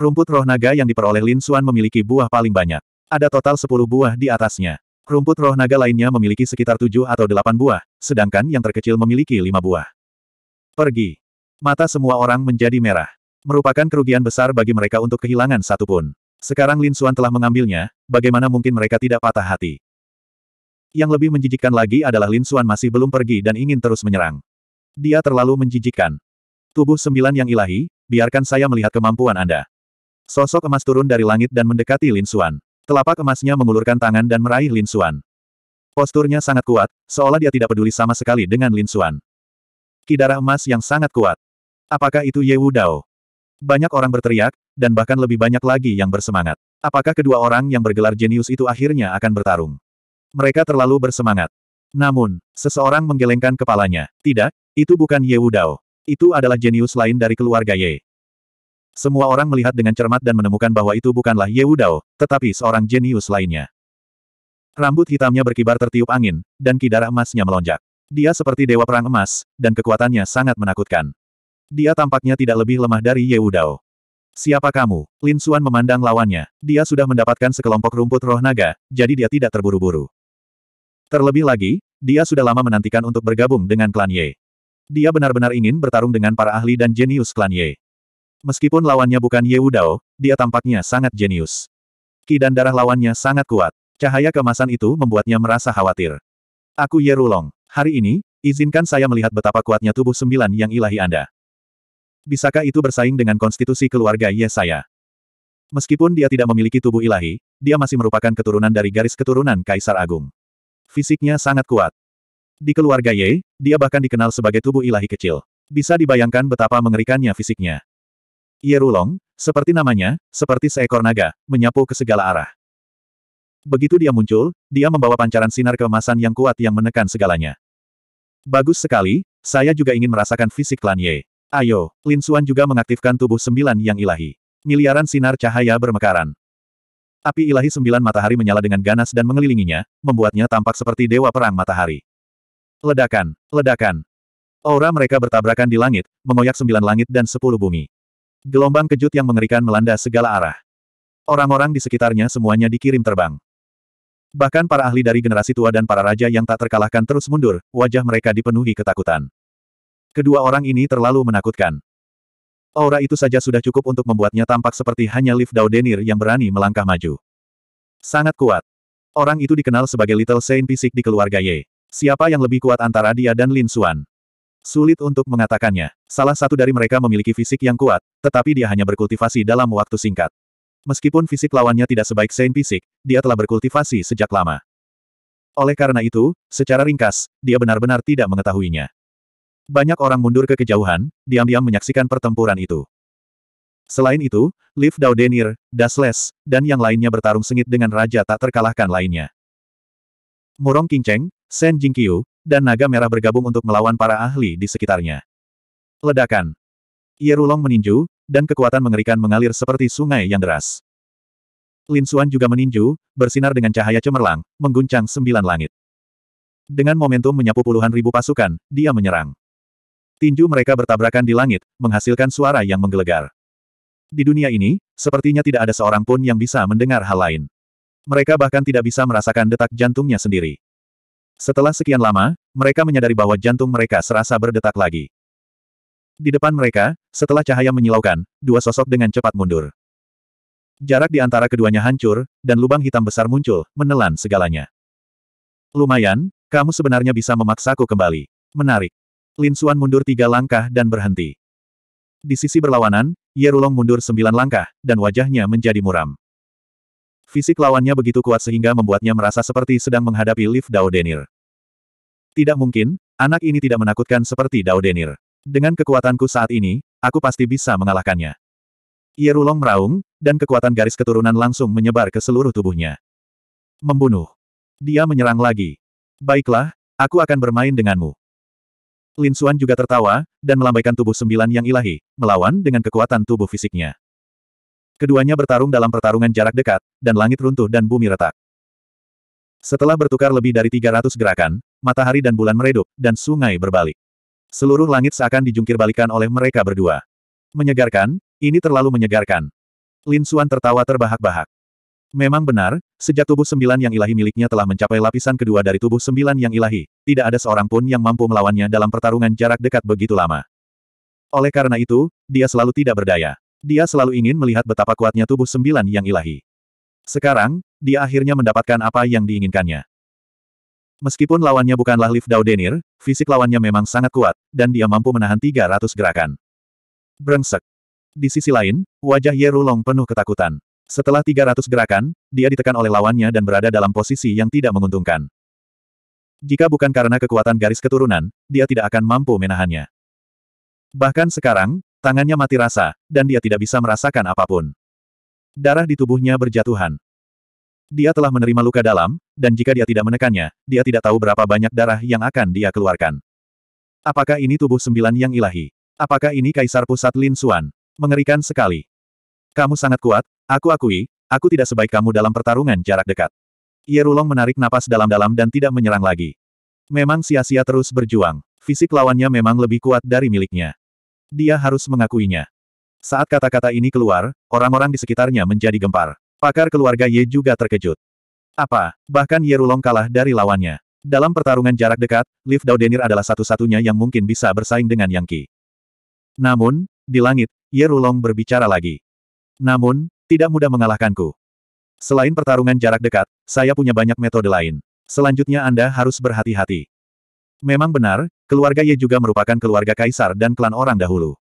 Rumput roh naga yang diperoleh Lin Xuan memiliki buah paling banyak. Ada total 10 buah di atasnya. Rumput roh naga lainnya memiliki sekitar 7 atau 8 buah, sedangkan yang terkecil memiliki 5 buah. Pergi. Mata semua orang menjadi merah. Merupakan kerugian besar bagi mereka untuk kehilangan satupun. Sekarang Lin Xuan telah mengambilnya, bagaimana mungkin mereka tidak patah hati. Yang lebih menjijikkan lagi adalah Lin Xuan masih belum pergi dan ingin terus menyerang. Dia terlalu menjijikkan. Tubuh sembilan yang ilahi, biarkan saya melihat kemampuan Anda. Sosok emas turun dari langit dan mendekati Lin Xuan. Telapak emasnya mengulurkan tangan dan meraih Lin Xuan. Posturnya sangat kuat, seolah dia tidak peduli sama sekali dengan Lin Xuan. Kidara emas yang sangat kuat. Apakah itu Ye Wu Dao? Banyak orang berteriak, dan bahkan lebih banyak lagi yang bersemangat. Apakah kedua orang yang bergelar jenius itu akhirnya akan bertarung? Mereka terlalu bersemangat. Namun, seseorang menggelengkan kepalanya. Tidak, itu bukan Ye Wudao. Itu adalah jenius lain dari keluarga Ye. Semua orang melihat dengan cermat dan menemukan bahwa itu bukanlah Ye Wudao, tetapi seorang jenius lainnya. Rambut hitamnya berkibar tertiup angin, dan kidara emasnya melonjak. Dia seperti dewa perang emas, dan kekuatannya sangat menakutkan. Dia tampaknya tidak lebih lemah dari Ye Wudao. Siapa kamu? Lin Xuan memandang lawannya. Dia sudah mendapatkan sekelompok rumput roh naga, jadi dia tidak terburu-buru. Terlebih lagi, dia sudah lama menantikan untuk bergabung dengan klan Ye. Dia benar-benar ingin bertarung dengan para ahli dan jenius klan Ye. Meskipun lawannya bukan Ye Wudao, dia tampaknya sangat jenius. Ki dan darah lawannya sangat kuat. Cahaya kemasan itu membuatnya merasa khawatir. Aku Ye Rulong. Hari ini, izinkan saya melihat betapa kuatnya tubuh sembilan yang ilahi Anda. Bisakah itu bersaing dengan konstitusi keluarga Ye saya? Meskipun dia tidak memiliki tubuh ilahi, dia masih merupakan keturunan dari garis keturunan Kaisar Agung. Fisiknya sangat kuat. Di keluarga Ye, dia bahkan dikenal sebagai tubuh ilahi kecil. Bisa dibayangkan betapa mengerikannya fisiknya. Ye Rulong, seperti namanya, seperti seekor naga, menyapu ke segala arah. Begitu dia muncul, dia membawa pancaran sinar keemasan yang kuat yang menekan segalanya. Bagus sekali, saya juga ingin merasakan fisik klan Ye. Ayo, Lin Xuan juga mengaktifkan tubuh sembilan yang ilahi. Miliaran sinar cahaya bermekaran. Api ilahi sembilan matahari menyala dengan ganas dan mengelilinginya, membuatnya tampak seperti dewa perang matahari. Ledakan, ledakan. Aura mereka bertabrakan di langit, mengoyak sembilan langit dan sepuluh bumi. Gelombang kejut yang mengerikan melanda segala arah. Orang-orang di sekitarnya semuanya dikirim terbang. Bahkan para ahli dari generasi tua dan para raja yang tak terkalahkan terus mundur, wajah mereka dipenuhi ketakutan. Kedua orang ini terlalu menakutkan. Aura itu saja sudah cukup untuk membuatnya tampak seperti hanya Liv Denir yang berani melangkah maju. Sangat kuat. Orang itu dikenal sebagai Little Saint Pisik di keluarga Ye. Siapa yang lebih kuat antara dia dan Lin Xuan? Sulit untuk mengatakannya. Salah satu dari mereka memiliki fisik yang kuat, tetapi dia hanya berkultivasi dalam waktu singkat. Meskipun fisik lawannya tidak sebaik Saint Pisik, dia telah berkultivasi sejak lama. Oleh karena itu, secara ringkas, dia benar-benar tidak mengetahuinya. Banyak orang mundur ke kejauhan, diam-diam menyaksikan pertempuran itu. Selain itu, Liv Daudenir, Dasles, dan yang lainnya bertarung sengit dengan raja tak terkalahkan lainnya. Murong Kingcheng, Shen Jingqiu, dan Naga Merah bergabung untuk melawan para ahli di sekitarnya. Ledakan. Yerulong meninju, dan kekuatan mengerikan mengalir seperti sungai yang deras. Lin Xuan juga meninju, bersinar dengan cahaya cemerlang, mengguncang sembilan langit. Dengan momentum menyapu puluhan ribu pasukan, dia menyerang. Tinju mereka bertabrakan di langit, menghasilkan suara yang menggelegar. Di dunia ini, sepertinya tidak ada seorang pun yang bisa mendengar hal lain. Mereka bahkan tidak bisa merasakan detak jantungnya sendiri. Setelah sekian lama, mereka menyadari bahwa jantung mereka serasa berdetak lagi. Di depan mereka, setelah cahaya menyilaukan, dua sosok dengan cepat mundur. Jarak di antara keduanya hancur, dan lubang hitam besar muncul, menelan segalanya. Lumayan, kamu sebenarnya bisa memaksaku kembali. Menarik. Lin Xuan mundur tiga langkah dan berhenti. Di sisi berlawanan, Yerulong mundur sembilan langkah, dan wajahnya menjadi muram. Fisik lawannya begitu kuat sehingga membuatnya merasa seperti sedang menghadapi Dao Denir. Tidak mungkin, anak ini tidak menakutkan seperti Dao Denir. Dengan kekuatanku saat ini, aku pasti bisa mengalahkannya. Yerulong meraung, dan kekuatan garis keturunan langsung menyebar ke seluruh tubuhnya. Membunuh. Dia menyerang lagi. Baiklah, aku akan bermain denganmu. Lin Xuan juga tertawa, dan melambaikan tubuh sembilan yang ilahi, melawan dengan kekuatan tubuh fisiknya. Keduanya bertarung dalam pertarungan jarak dekat, dan langit runtuh dan bumi retak. Setelah bertukar lebih dari 300 gerakan, matahari dan bulan meredup, dan sungai berbalik. Seluruh langit seakan dijungkirbalikan oleh mereka berdua. Menyegarkan, ini terlalu menyegarkan. Lin Xuan tertawa terbahak-bahak. Memang benar, Sejak tubuh sembilan yang ilahi miliknya telah mencapai lapisan kedua dari tubuh sembilan yang ilahi, tidak ada seorang pun yang mampu melawannya dalam pertarungan jarak dekat begitu lama. Oleh karena itu, dia selalu tidak berdaya. Dia selalu ingin melihat betapa kuatnya tubuh sembilan yang ilahi. Sekarang, dia akhirnya mendapatkan apa yang diinginkannya. Meskipun lawannya bukanlah Liv Daudenir, fisik lawannya memang sangat kuat, dan dia mampu menahan 300 gerakan. Brengsek. Di sisi lain, wajah Yerulong penuh ketakutan. Setelah 300 gerakan, dia ditekan oleh lawannya dan berada dalam posisi yang tidak menguntungkan. Jika bukan karena kekuatan garis keturunan, dia tidak akan mampu menahannya. Bahkan sekarang, tangannya mati rasa, dan dia tidak bisa merasakan apapun. Darah di tubuhnya berjatuhan. Dia telah menerima luka dalam, dan jika dia tidak menekannya, dia tidak tahu berapa banyak darah yang akan dia keluarkan. Apakah ini tubuh sembilan yang ilahi? Apakah ini kaisar pusat Lin Suan? Mengerikan sekali. Kamu sangat kuat, Aku akui, aku tidak sebaik kamu dalam pertarungan jarak dekat. Yerulong menarik napas dalam-dalam dan tidak menyerang lagi. Memang sia-sia terus berjuang. Fisik lawannya memang lebih kuat dari miliknya. Dia harus mengakuinya. Saat kata-kata ini keluar, orang-orang di sekitarnya menjadi gempar. Pakar keluarga Ye juga terkejut. Apa? Bahkan Yerulong kalah dari lawannya. Dalam pertarungan jarak dekat, Liv Daudenir adalah satu-satunya yang mungkin bisa bersaing dengan Yang Qi. Namun, di langit, Yerulong berbicara lagi. Namun, tidak mudah mengalahkanku. Selain pertarungan jarak dekat, saya punya banyak metode lain. Selanjutnya Anda harus berhati-hati. Memang benar, keluarga Ye juga merupakan keluarga kaisar dan klan orang dahulu.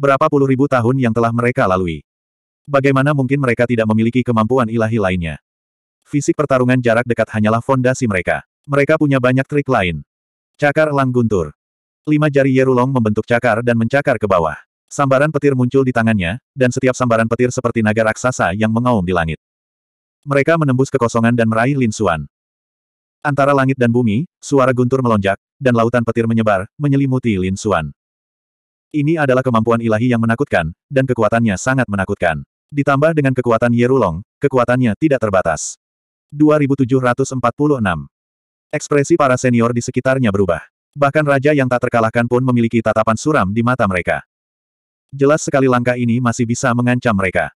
Berapa puluh ribu tahun yang telah mereka lalui. Bagaimana mungkin mereka tidak memiliki kemampuan ilahi lainnya? Fisik pertarungan jarak dekat hanyalah fondasi mereka. Mereka punya banyak trik lain. Cakar Langguntur. guntur. Lima jari Yerulong membentuk cakar dan mencakar ke bawah. Sambaran petir muncul di tangannya, dan setiap sambaran petir seperti naga raksasa yang mengaum di langit. Mereka menembus kekosongan dan meraih Lin Suan. Antara langit dan bumi, suara guntur melonjak, dan lautan petir menyebar, menyelimuti Lin Suan. Ini adalah kemampuan ilahi yang menakutkan, dan kekuatannya sangat menakutkan. Ditambah dengan kekuatan Yerulong, kekuatannya tidak terbatas. 2746 Ekspresi para senior di sekitarnya berubah. Bahkan raja yang tak terkalahkan pun memiliki tatapan suram di mata mereka. Jelas sekali langkah ini masih bisa mengancam mereka.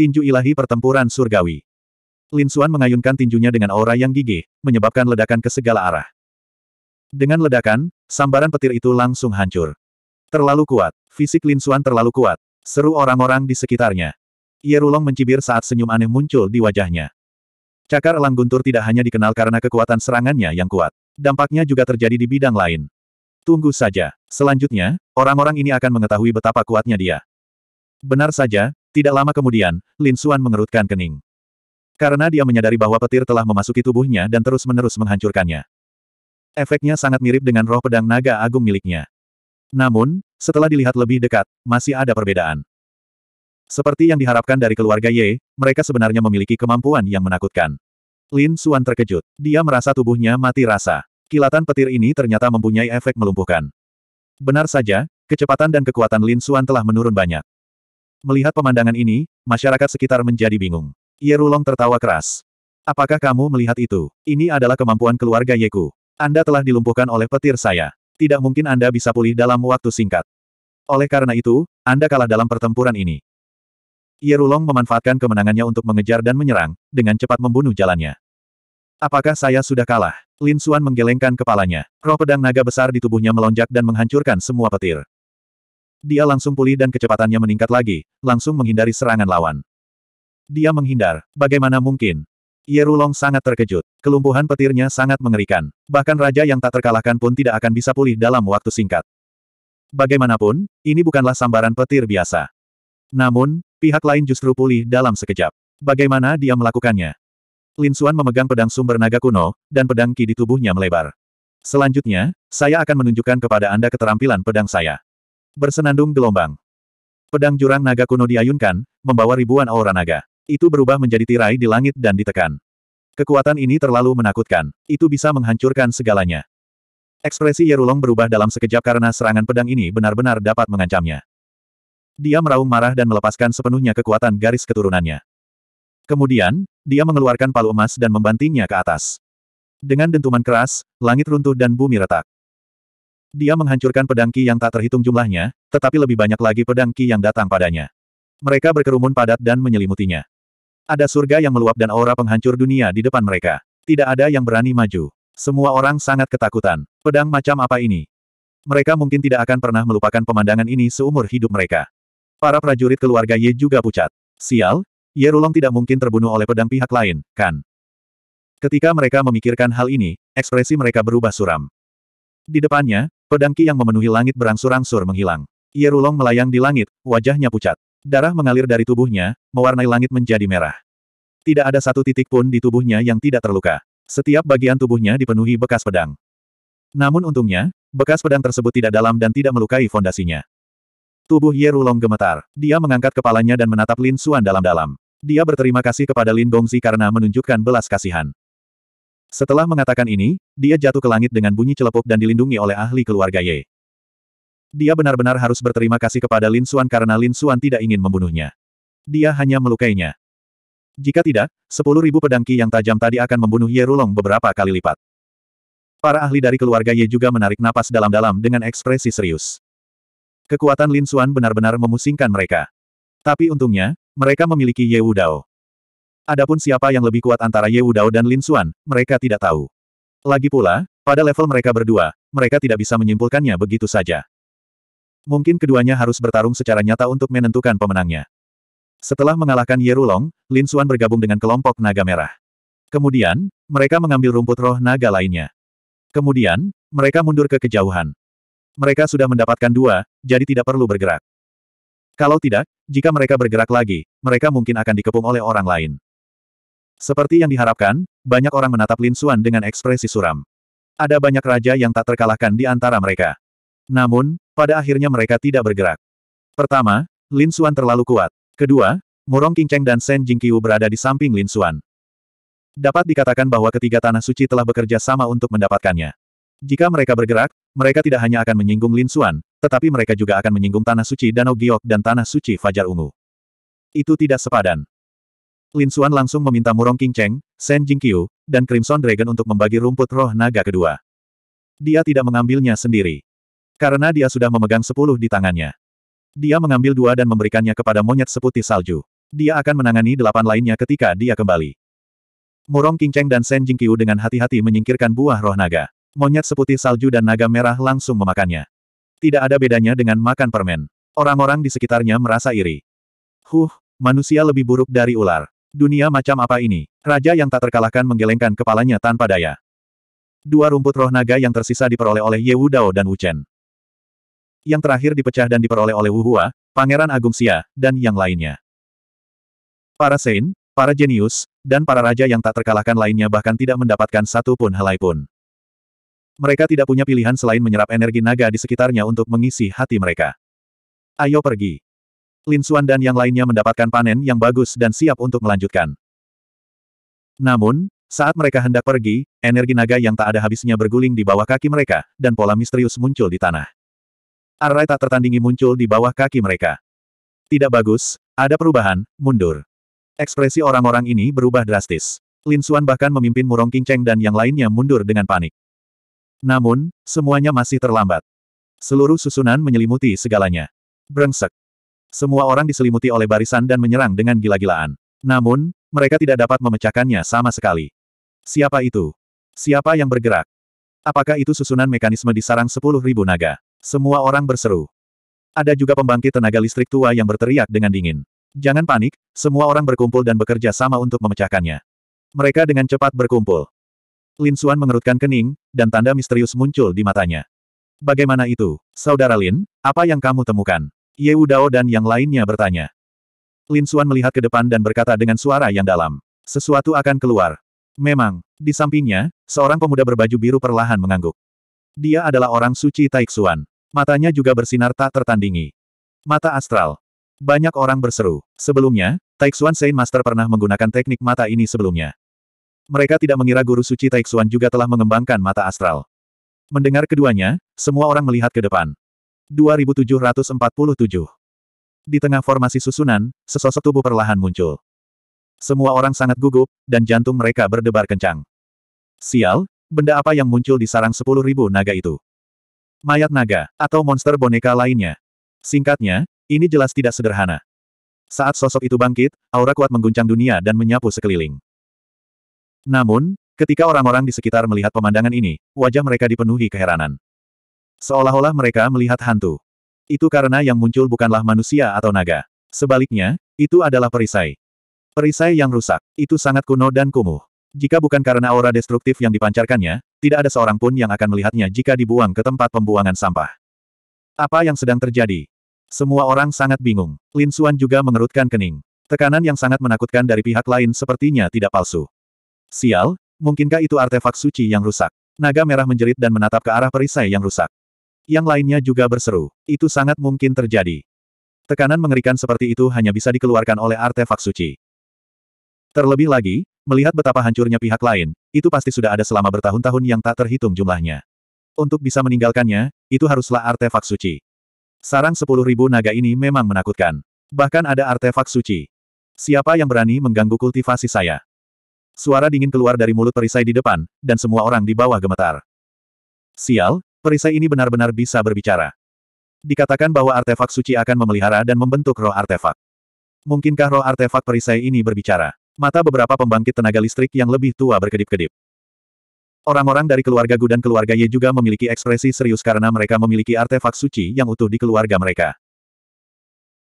Tinju ilahi pertempuran surgawi. Lin Xuan mengayunkan tinjunya dengan aura yang gigih, menyebabkan ledakan ke segala arah. Dengan ledakan, sambaran petir itu langsung hancur. Terlalu kuat, fisik Lin Xuan terlalu kuat, seru orang-orang di sekitarnya. Yerulong mencibir saat senyum aneh muncul di wajahnya. Cakar elang guntur tidak hanya dikenal karena kekuatan serangannya yang kuat. Dampaknya juga terjadi di bidang lain. Tunggu saja. Selanjutnya, orang-orang ini akan mengetahui betapa kuatnya dia. Benar saja, tidak lama kemudian, Lin Xuan mengerutkan kening. Karena dia menyadari bahwa petir telah memasuki tubuhnya dan terus-menerus menghancurkannya. Efeknya sangat mirip dengan roh pedang naga agung miliknya. Namun, setelah dilihat lebih dekat, masih ada perbedaan. Seperti yang diharapkan dari keluarga Ye, mereka sebenarnya memiliki kemampuan yang menakutkan. Lin Xuan terkejut. Dia merasa tubuhnya mati rasa. Kilatan petir ini ternyata mempunyai efek melumpuhkan. Benar saja, kecepatan dan kekuatan Lin Suan telah menurun banyak. Melihat pemandangan ini, masyarakat sekitar menjadi bingung. Ye Rulong tertawa keras. Apakah kamu melihat itu? Ini adalah kemampuan keluarga Yeku. Anda telah dilumpuhkan oleh petir saya. Tidak mungkin Anda bisa pulih dalam waktu singkat. Oleh karena itu, Anda kalah dalam pertempuran ini. Ye Rulong memanfaatkan kemenangannya untuk mengejar dan menyerang, dengan cepat membunuh jalannya. Apakah saya sudah kalah? Lin Xuan menggelengkan kepalanya. Roh pedang naga besar di tubuhnya melonjak dan menghancurkan semua petir. Dia langsung pulih dan kecepatannya meningkat lagi, langsung menghindari serangan lawan. Dia menghindar, bagaimana mungkin? Ye Rulong sangat terkejut. Kelumpuhan petirnya sangat mengerikan. Bahkan raja yang tak terkalahkan pun tidak akan bisa pulih dalam waktu singkat. Bagaimanapun, ini bukanlah sambaran petir biasa. Namun, pihak lain justru pulih dalam sekejap. Bagaimana dia melakukannya? Lin Suan memegang pedang sumber naga kuno, dan pedang ki di tubuhnya melebar. Selanjutnya, saya akan menunjukkan kepada Anda keterampilan pedang saya. Bersenandung gelombang. Pedang jurang naga kuno diayunkan, membawa ribuan aura naga. Itu berubah menjadi tirai di langit dan ditekan. Kekuatan ini terlalu menakutkan. Itu bisa menghancurkan segalanya. Ekspresi Yerulong berubah dalam sekejap karena serangan pedang ini benar-benar dapat mengancamnya. Dia meraung marah dan melepaskan sepenuhnya kekuatan garis keturunannya. Kemudian, dia mengeluarkan palu emas dan membantingnya ke atas. Dengan dentuman keras, langit runtuh dan bumi retak. Dia menghancurkan pedang Ki yang tak terhitung jumlahnya, tetapi lebih banyak lagi pedang Ki yang datang padanya. Mereka berkerumun padat dan menyelimutinya. Ada surga yang meluap dan aura penghancur dunia di depan mereka. Tidak ada yang berani maju. Semua orang sangat ketakutan. Pedang macam apa ini? Mereka mungkin tidak akan pernah melupakan pemandangan ini seumur hidup mereka. Para prajurit keluarga Ye juga pucat. Sial, Yerulong tidak mungkin terbunuh oleh pedang pihak lain, kan? Ketika mereka memikirkan hal ini, ekspresi mereka berubah suram. Di depannya, pedang Qi yang memenuhi langit berangsur-angsur menghilang. Yerulong melayang di langit, wajahnya pucat. Darah mengalir dari tubuhnya, mewarnai langit menjadi merah. Tidak ada satu titik pun di tubuhnya yang tidak terluka. Setiap bagian tubuhnya dipenuhi bekas pedang. Namun untungnya, bekas pedang tersebut tidak dalam dan tidak melukai fondasinya. Tubuh Yerulong gemetar. Dia mengangkat kepalanya dan menatap Lin Suan dalam-dalam. Dia berterima kasih kepada Lin Gongzi karena menunjukkan belas kasihan. Setelah mengatakan ini, dia jatuh ke langit dengan bunyi celepuk dan dilindungi oleh ahli keluarga Ye. Dia benar-benar harus berterima kasih kepada Lin Xuan karena Lin Xuan tidak ingin membunuhnya. Dia hanya melukainya. Jika tidak, sepuluh ribu pedangki yang tajam tadi akan membunuh Ye Rulong beberapa kali lipat. Para ahli dari keluarga Ye juga menarik napas dalam-dalam dengan ekspresi serius. Kekuatan Lin Xuan benar-benar memusingkan mereka. Tapi untungnya, mereka memiliki Ye Dao. Adapun siapa yang lebih kuat antara Ye Dao dan Lin Xuan, mereka tidak tahu. Lagi pula, pada level mereka berdua, mereka tidak bisa menyimpulkannya begitu saja. Mungkin keduanya harus bertarung secara nyata untuk menentukan pemenangnya. Setelah mengalahkan Ye Long, Lin Xuan bergabung dengan kelompok naga merah. Kemudian, mereka mengambil rumput roh naga lainnya. Kemudian, mereka mundur ke kejauhan. Mereka sudah mendapatkan dua, jadi tidak perlu bergerak. Kalau tidak, jika mereka bergerak lagi, mereka mungkin akan dikepung oleh orang lain. Seperti yang diharapkan, banyak orang menatap Lin Xuan dengan ekspresi suram. Ada banyak raja yang tak terkalahkan di antara mereka. Namun, pada akhirnya mereka tidak bergerak. Pertama, Lin Xuan terlalu kuat. Kedua, Murong Qingcheng dan Shen Jingqiu berada di samping Lin Xuan. Dapat dikatakan bahwa ketiga tanah suci telah bekerja sama untuk mendapatkannya. Jika mereka bergerak, mereka tidak hanya akan menyinggung Lin Xuan, tetapi mereka juga akan menyinggung Tanah Suci Danau Giok dan Tanah Suci Fajar Ungu. Itu tidak sepadan. Lin Xuan langsung meminta Murong King Cheng, Shen Jingqiu, dan Crimson Dragon untuk membagi rumput roh naga kedua. Dia tidak mengambilnya sendiri. Karena dia sudah memegang sepuluh di tangannya. Dia mengambil dua dan memberikannya kepada monyet seputih salju. Dia akan menangani delapan lainnya ketika dia kembali. Murong King Cheng dan Shen Jingqiu dengan hati-hati menyingkirkan buah roh naga. Monyet seputih salju dan naga merah langsung memakannya. Tidak ada bedanya dengan makan permen. Orang-orang di sekitarnya merasa iri. Huh, manusia lebih buruk dari ular. Dunia macam apa ini? Raja yang tak terkalahkan menggelengkan kepalanya tanpa daya. Dua rumput roh naga yang tersisa diperoleh oleh Ye Wudao dan Wu Chen. Yang terakhir dipecah dan diperoleh oleh Wu Hua, Pangeran Agung Xia, dan yang lainnya. Para Sein, para jenius, dan para raja yang tak terkalahkan lainnya bahkan tidak mendapatkan satu pun helai pun. Mereka tidak punya pilihan selain menyerap energi naga di sekitarnya untuk mengisi hati mereka. Ayo pergi. Lin Xuan dan yang lainnya mendapatkan panen yang bagus dan siap untuk melanjutkan. Namun, saat mereka hendak pergi, energi naga yang tak ada habisnya berguling di bawah kaki mereka, dan pola misterius muncul di tanah. Arai tak tertandingi muncul di bawah kaki mereka. Tidak bagus, ada perubahan, mundur. Ekspresi orang-orang ini berubah drastis. Lin Xuan bahkan memimpin Murong King Cheng dan yang lainnya mundur dengan panik. Namun, semuanya masih terlambat. Seluruh susunan menyelimuti segalanya. Brengsek. Semua orang diselimuti oleh barisan dan menyerang dengan gila-gilaan. Namun, mereka tidak dapat memecahkannya sama sekali. Siapa itu? Siapa yang bergerak? Apakah itu susunan mekanisme di sarang sepuluh ribu naga? Semua orang berseru. Ada juga pembangkit tenaga listrik tua yang berteriak dengan dingin. Jangan panik, semua orang berkumpul dan bekerja sama untuk memecahkannya. Mereka dengan cepat berkumpul. Lin Suan mengerutkan kening, dan tanda misterius muncul di matanya. Bagaimana itu, Saudara Lin, apa yang kamu temukan? Ye Dao dan yang lainnya bertanya. Lin Suan melihat ke depan dan berkata dengan suara yang dalam. Sesuatu akan keluar. Memang, di sampingnya, seorang pemuda berbaju biru perlahan mengangguk. Dia adalah orang suci Taixuan. Matanya juga bersinar tak tertandingi. Mata astral. Banyak orang berseru. Sebelumnya, Taixuan Saint Master pernah menggunakan teknik mata ini sebelumnya. Mereka tidak mengira Guru Suci Taixuan juga telah mengembangkan mata astral. Mendengar keduanya, semua orang melihat ke depan. 2747 Di tengah formasi susunan, sesosok tubuh perlahan muncul. Semua orang sangat gugup, dan jantung mereka berdebar kencang. Sial, benda apa yang muncul di sarang 10.000 naga itu? Mayat naga, atau monster boneka lainnya. Singkatnya, ini jelas tidak sederhana. Saat sosok itu bangkit, aura kuat mengguncang dunia dan menyapu sekeliling. Namun, ketika orang-orang di sekitar melihat pemandangan ini, wajah mereka dipenuhi keheranan. Seolah-olah mereka melihat hantu. Itu karena yang muncul bukanlah manusia atau naga. Sebaliknya, itu adalah perisai. Perisai yang rusak, itu sangat kuno dan kumuh. Jika bukan karena aura destruktif yang dipancarkannya, tidak ada seorang pun yang akan melihatnya jika dibuang ke tempat pembuangan sampah. Apa yang sedang terjadi? Semua orang sangat bingung. Lin Xuan juga mengerutkan kening. Tekanan yang sangat menakutkan dari pihak lain sepertinya tidak palsu. Sial, mungkinkah itu artefak suci yang rusak? Naga merah menjerit dan menatap ke arah perisai yang rusak. Yang lainnya juga berseru. Itu sangat mungkin terjadi. Tekanan mengerikan seperti itu hanya bisa dikeluarkan oleh artefak suci. Terlebih lagi, melihat betapa hancurnya pihak lain, itu pasti sudah ada selama bertahun-tahun yang tak terhitung jumlahnya. Untuk bisa meninggalkannya, itu haruslah artefak suci. Sarang sepuluh ribu naga ini memang menakutkan. Bahkan ada artefak suci. Siapa yang berani mengganggu kultivasi saya? Suara dingin keluar dari mulut perisai di depan, dan semua orang di bawah gemetar. Sial, perisai ini benar-benar bisa berbicara. Dikatakan bahwa artefak suci akan memelihara dan membentuk roh artefak. Mungkinkah roh artefak perisai ini berbicara? Mata beberapa pembangkit tenaga listrik yang lebih tua berkedip-kedip. Orang-orang dari keluarga Gu dan keluarga Ye juga memiliki ekspresi serius karena mereka memiliki artefak suci yang utuh di keluarga mereka.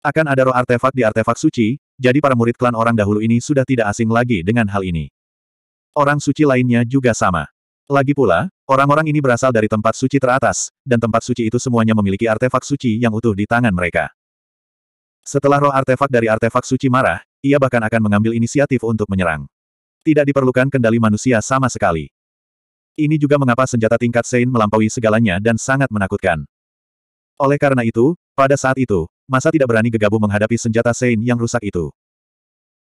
Akan ada roh artefak di artefak suci, jadi para murid klan orang dahulu ini sudah tidak asing lagi dengan hal ini orang suci lainnya juga sama. Lagi pula, orang-orang ini berasal dari tempat suci teratas, dan tempat suci itu semuanya memiliki artefak suci yang utuh di tangan mereka. Setelah roh artefak dari artefak suci marah, ia bahkan akan mengambil inisiatif untuk menyerang. Tidak diperlukan kendali manusia sama sekali. Ini juga mengapa senjata tingkat Sein melampaui segalanya dan sangat menakutkan. Oleh karena itu, pada saat itu, masa tidak berani gegabah menghadapi senjata Sein yang rusak itu.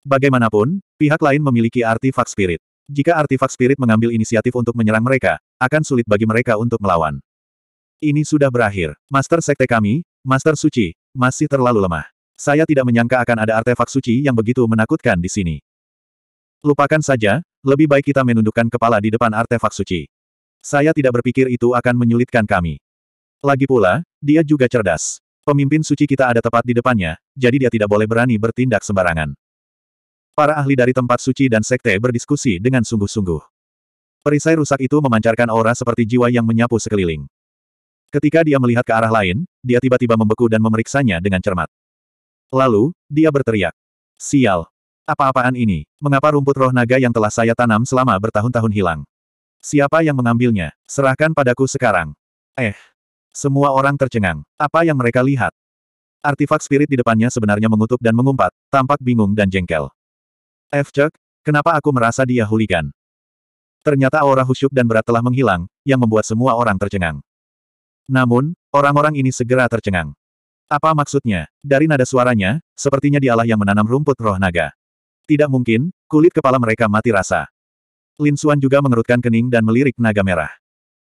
Bagaimanapun, pihak lain memiliki artefak spirit. Jika artefak spirit mengambil inisiatif untuk menyerang mereka, akan sulit bagi mereka untuk melawan. Ini sudah berakhir. Master Sekte kami, Master Suci, masih terlalu lemah. Saya tidak menyangka akan ada artefak suci yang begitu menakutkan di sini. Lupakan saja, lebih baik kita menundukkan kepala di depan artefak suci. Saya tidak berpikir itu akan menyulitkan kami. Lagi pula, dia juga cerdas. Pemimpin suci kita ada tepat di depannya, jadi dia tidak boleh berani bertindak sembarangan. Para ahli dari tempat suci dan sekte berdiskusi dengan sungguh-sungguh. Perisai rusak itu memancarkan aura seperti jiwa yang menyapu sekeliling. Ketika dia melihat ke arah lain, dia tiba-tiba membeku dan memeriksanya dengan cermat. Lalu, dia berteriak. Sial! Apa-apaan ini? Mengapa rumput roh naga yang telah saya tanam selama bertahun-tahun hilang? Siapa yang mengambilnya? Serahkan padaku sekarang. Eh! Semua orang tercengang. Apa yang mereka lihat? Artifak spirit di depannya sebenarnya mengutuk dan mengumpat, tampak bingung dan jengkel. F. kenapa aku merasa dia hulikan? Ternyata aura husyuk dan berat telah menghilang, yang membuat semua orang tercengang. Namun, orang-orang ini segera tercengang. Apa maksudnya? Dari nada suaranya, sepertinya dialah yang menanam rumput roh naga. Tidak mungkin, kulit kepala mereka mati rasa. Lin Xuan juga mengerutkan kening dan melirik naga merah.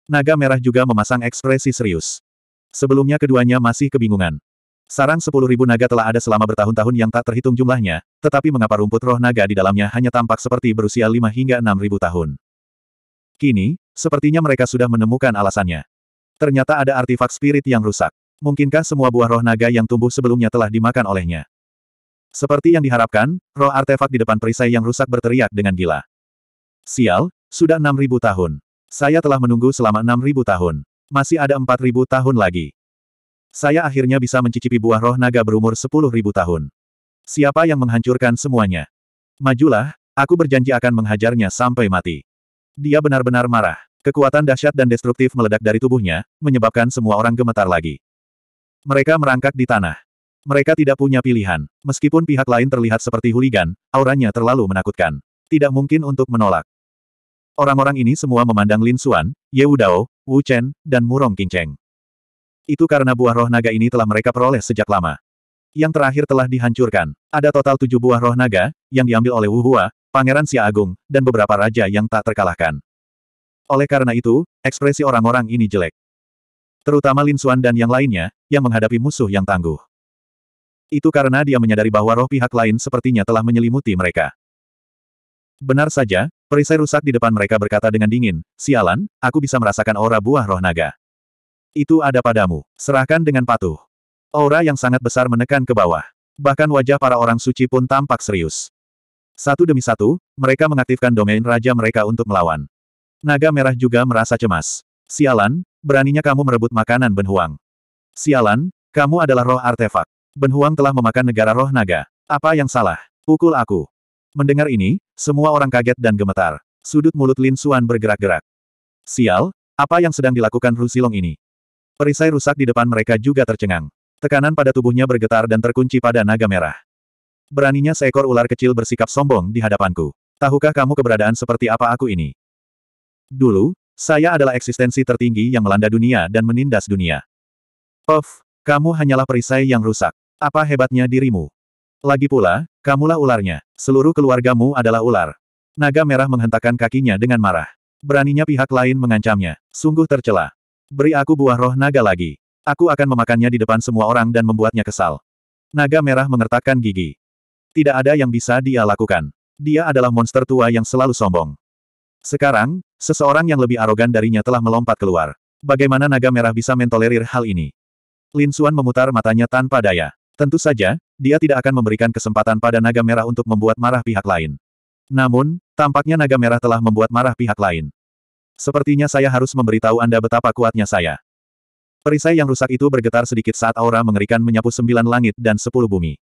Naga merah juga memasang ekspresi serius. Sebelumnya keduanya masih kebingungan. Sarang sepuluh ribu naga telah ada selama bertahun-tahun yang tak terhitung jumlahnya, tetapi mengapa rumput roh naga di dalamnya hanya tampak seperti berusia lima hingga enam ribu tahun. Kini, sepertinya mereka sudah menemukan alasannya. Ternyata ada artifak spirit yang rusak. Mungkinkah semua buah roh naga yang tumbuh sebelumnya telah dimakan olehnya? Seperti yang diharapkan, roh artefak di depan perisai yang rusak berteriak dengan gila. Sial, sudah enam ribu tahun. Saya telah menunggu selama enam ribu tahun. Masih ada empat ribu tahun lagi. Saya akhirnya bisa mencicipi buah roh naga berumur sepuluh ribu tahun. Siapa yang menghancurkan semuanya? Majulah, aku berjanji akan menghajarnya sampai mati. Dia benar-benar marah. Kekuatan dahsyat dan destruktif meledak dari tubuhnya, menyebabkan semua orang gemetar lagi. Mereka merangkak di tanah. Mereka tidak punya pilihan. Meskipun pihak lain terlihat seperti huligan, auranya terlalu menakutkan. Tidak mungkin untuk menolak. Orang-orang ini semua memandang Lin Xuan, Ye Wu Dao, Wu Chen, dan Murong Qingcheng. Itu karena buah roh naga ini telah mereka peroleh sejak lama. Yang terakhir telah dihancurkan. Ada total tujuh buah roh naga, yang diambil oleh Wuhua, Pangeran Sia Agung, dan beberapa raja yang tak terkalahkan. Oleh karena itu, ekspresi orang-orang ini jelek. Terutama Lin Xuan dan yang lainnya, yang menghadapi musuh yang tangguh. Itu karena dia menyadari bahwa roh pihak lain sepertinya telah menyelimuti mereka. Benar saja, perisai rusak di depan mereka berkata dengan dingin, sialan, aku bisa merasakan aura buah roh naga. Itu ada padamu. Serahkan dengan patuh. Aura yang sangat besar menekan ke bawah. Bahkan wajah para orang suci pun tampak serius. Satu demi satu, mereka mengaktifkan domain raja mereka untuk melawan. Naga merah juga merasa cemas. Sialan, beraninya kamu merebut makanan Benhuang. Sialan, kamu adalah roh artefak. Benhuang telah memakan negara roh naga. Apa yang salah? Pukul aku. Mendengar ini, semua orang kaget dan gemetar. Sudut mulut Lin Suan bergerak-gerak. Sial, apa yang sedang dilakukan Rusilong ini? Perisai rusak di depan mereka juga tercengang. Tekanan pada tubuhnya bergetar dan terkunci pada naga merah. Beraninya seekor ular kecil bersikap sombong di hadapanku. Tahukah kamu keberadaan seperti apa aku ini? Dulu, saya adalah eksistensi tertinggi yang melanda dunia dan menindas dunia. Of, kamu hanyalah perisai yang rusak. Apa hebatnya dirimu? Lagi pula, kamulah ularnya. Seluruh keluargamu adalah ular. Naga merah menghentakkan kakinya dengan marah. Beraninya pihak lain mengancamnya. Sungguh tercela. Beri aku buah roh naga lagi. Aku akan memakannya di depan semua orang dan membuatnya kesal. Naga merah mengertakkan gigi. Tidak ada yang bisa dia lakukan. Dia adalah monster tua yang selalu sombong. Sekarang, seseorang yang lebih arogan darinya telah melompat keluar. Bagaimana naga merah bisa mentolerir hal ini? Lin Xuan memutar matanya tanpa daya. Tentu saja, dia tidak akan memberikan kesempatan pada naga merah untuk membuat marah pihak lain. Namun, tampaknya naga merah telah membuat marah pihak lain. Sepertinya saya harus memberitahu Anda betapa kuatnya saya. Perisai yang rusak itu bergetar sedikit saat aura mengerikan menyapu sembilan langit dan sepuluh bumi.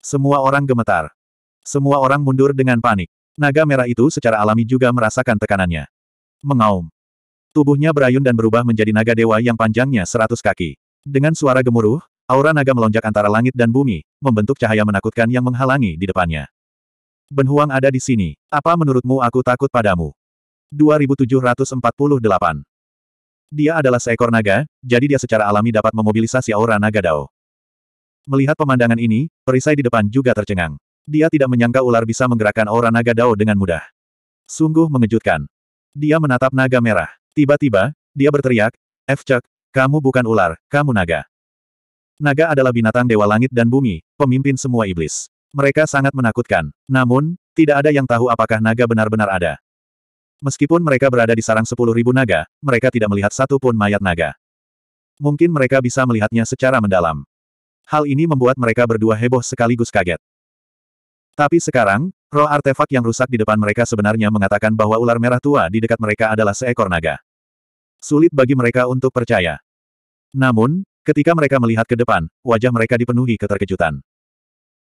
Semua orang gemetar. Semua orang mundur dengan panik. Naga merah itu secara alami juga merasakan tekanannya. Mengaum. Tubuhnya berayun dan berubah menjadi naga dewa yang panjangnya seratus kaki. Dengan suara gemuruh, aura naga melonjak antara langit dan bumi, membentuk cahaya menakutkan yang menghalangi di depannya. Benhuang ada di sini. Apa menurutmu aku takut padamu? 2748. Dia adalah seekor naga, jadi dia secara alami dapat memobilisasi aura naga Dao. Melihat pemandangan ini, perisai di depan juga tercengang. Dia tidak menyangka ular bisa menggerakkan aura naga Dao dengan mudah. Sungguh mengejutkan. Dia menatap naga merah. Tiba-tiba, dia berteriak, Efcek, kamu bukan ular, kamu naga. Naga adalah binatang dewa langit dan bumi, pemimpin semua iblis. Mereka sangat menakutkan. Namun, tidak ada yang tahu apakah naga benar-benar ada. Meskipun mereka berada di sarang sepuluh ribu naga, mereka tidak melihat satu pun mayat naga. Mungkin mereka bisa melihatnya secara mendalam. Hal ini membuat mereka berdua heboh sekaligus kaget. Tapi sekarang, roh artefak yang rusak di depan mereka sebenarnya mengatakan bahwa ular merah tua di dekat mereka adalah seekor naga. Sulit bagi mereka untuk percaya. Namun, ketika mereka melihat ke depan, wajah mereka dipenuhi keterkejutan.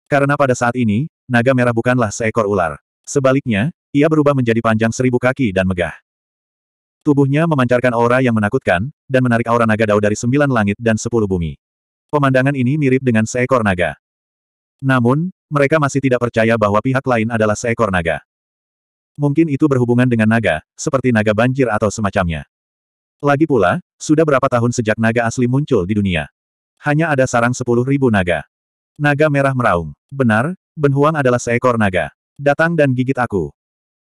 Karena pada saat ini, naga merah bukanlah seekor ular. Sebaliknya, ia berubah menjadi panjang seribu kaki dan megah. Tubuhnya memancarkan aura yang menakutkan, dan menarik aura naga dao dari sembilan langit dan sepuluh bumi. Pemandangan ini mirip dengan seekor naga. Namun, mereka masih tidak percaya bahwa pihak lain adalah seekor naga. Mungkin itu berhubungan dengan naga, seperti naga banjir atau semacamnya. Lagi pula, sudah berapa tahun sejak naga asli muncul di dunia? Hanya ada sarang sepuluh ribu naga. Naga merah meraung. Benar, Ben adalah seekor naga. Datang dan gigit aku.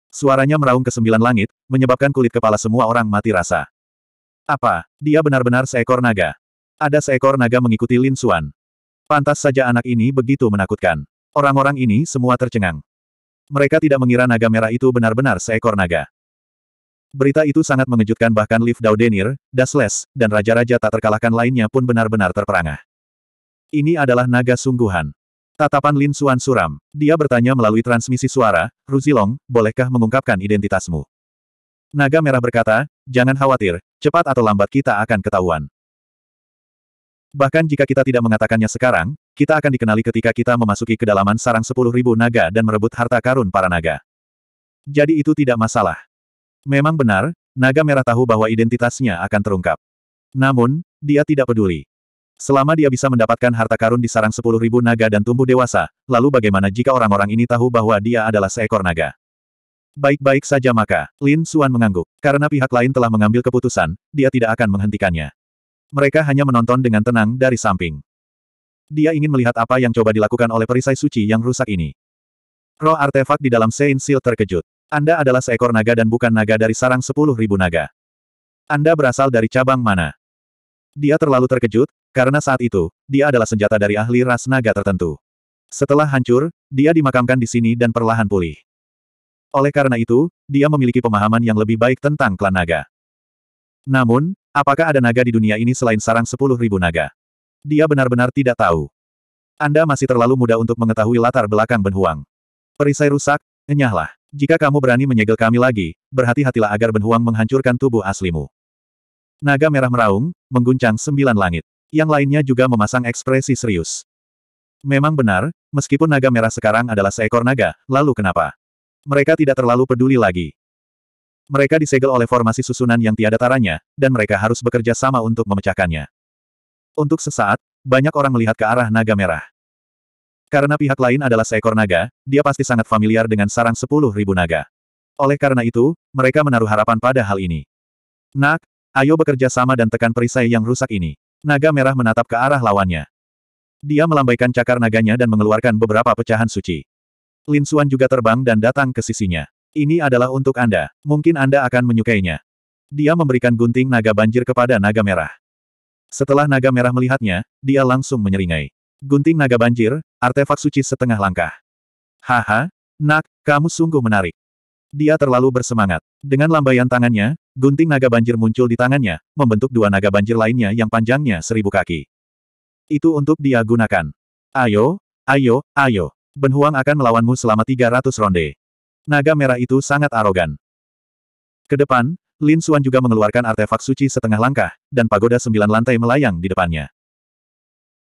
Suaranya meraung ke sembilan langit, menyebabkan kulit kepala semua orang mati rasa. Apa? Dia benar-benar seekor naga. Ada seekor naga mengikuti Lin Suan. Pantas saja anak ini begitu menakutkan. Orang-orang ini semua tercengang. Mereka tidak mengira naga merah itu benar-benar seekor naga. Berita itu sangat mengejutkan bahkan Liv Daudenir, Dasles, dan raja-raja tak terkalahkan lainnya pun benar-benar terperangah. Ini adalah naga sungguhan. Tatapan Lin Xuan suram. Dia bertanya melalui transmisi suara, Ruzilong, bolehkah mengungkapkan identitasmu? Naga Merah berkata, jangan khawatir, cepat atau lambat kita akan ketahuan. Bahkan jika kita tidak mengatakannya sekarang, kita akan dikenali ketika kita memasuki kedalaman sarang sepuluh ribu naga dan merebut harta karun para naga. Jadi itu tidak masalah. Memang benar, naga merah tahu bahwa identitasnya akan terungkap. Namun, dia tidak peduli. Selama dia bisa mendapatkan harta karun di sarang sepuluh ribu naga dan tumbuh dewasa, lalu bagaimana jika orang-orang ini tahu bahwa dia adalah seekor naga? Baik-baik saja maka, Lin Xuan mengangguk. Karena pihak lain telah mengambil keputusan, dia tidak akan menghentikannya. Mereka hanya menonton dengan tenang dari samping. Dia ingin melihat apa yang coba dilakukan oleh perisai suci yang rusak ini. Roh artefak di dalam Saint Seal terkejut. Anda adalah seekor naga dan bukan naga dari sarang sepuluh ribu naga. Anda berasal dari cabang mana? Dia terlalu terkejut, karena saat itu, dia adalah senjata dari ahli ras naga tertentu. Setelah hancur, dia dimakamkan di sini dan perlahan pulih. Oleh karena itu, dia memiliki pemahaman yang lebih baik tentang klan naga. Namun, apakah ada naga di dunia ini selain sarang sepuluh ribu naga? Dia benar-benar tidak tahu. Anda masih terlalu muda untuk mengetahui latar belakang Benhuang. Perisai rusak, enyahlah. Jika kamu berani menyegel kami lagi, berhati-hatilah agar benhuang menghancurkan tubuh aslimu. Naga merah meraung, mengguncang sembilan langit. Yang lainnya juga memasang ekspresi serius. Memang benar, meskipun naga merah sekarang adalah seekor naga, lalu kenapa? Mereka tidak terlalu peduli lagi. Mereka disegel oleh formasi susunan yang tiada taranya, dan mereka harus bekerja sama untuk memecahkannya. Untuk sesaat, banyak orang melihat ke arah naga merah. Karena pihak lain adalah seekor naga, dia pasti sangat familiar dengan sarang sepuluh ribu naga. Oleh karena itu, mereka menaruh harapan pada hal ini. Nak, ayo bekerja sama dan tekan perisai yang rusak ini. Naga merah menatap ke arah lawannya. Dia melambaikan cakar naganya dan mengeluarkan beberapa pecahan suci. Lin Suan juga terbang dan datang ke sisinya. Ini adalah untuk Anda. Mungkin Anda akan menyukainya. Dia memberikan gunting naga banjir kepada naga merah. Setelah naga merah melihatnya, dia langsung menyeringai. Gunting naga banjir, artefak suci setengah langkah. Haha, nak, kamu sungguh menarik. Dia terlalu bersemangat. Dengan lambaian tangannya, Gunting naga banjir muncul di tangannya, membentuk dua naga banjir lainnya yang panjangnya seribu kaki. Itu untuk dia gunakan. Ayo, ayo, ayo. Ben Huang akan melawanmu selama 300 ronde. Naga merah itu sangat arogan. Kedepan, Lin Xuan juga mengeluarkan artefak suci setengah langkah, dan pagoda sembilan lantai melayang di depannya.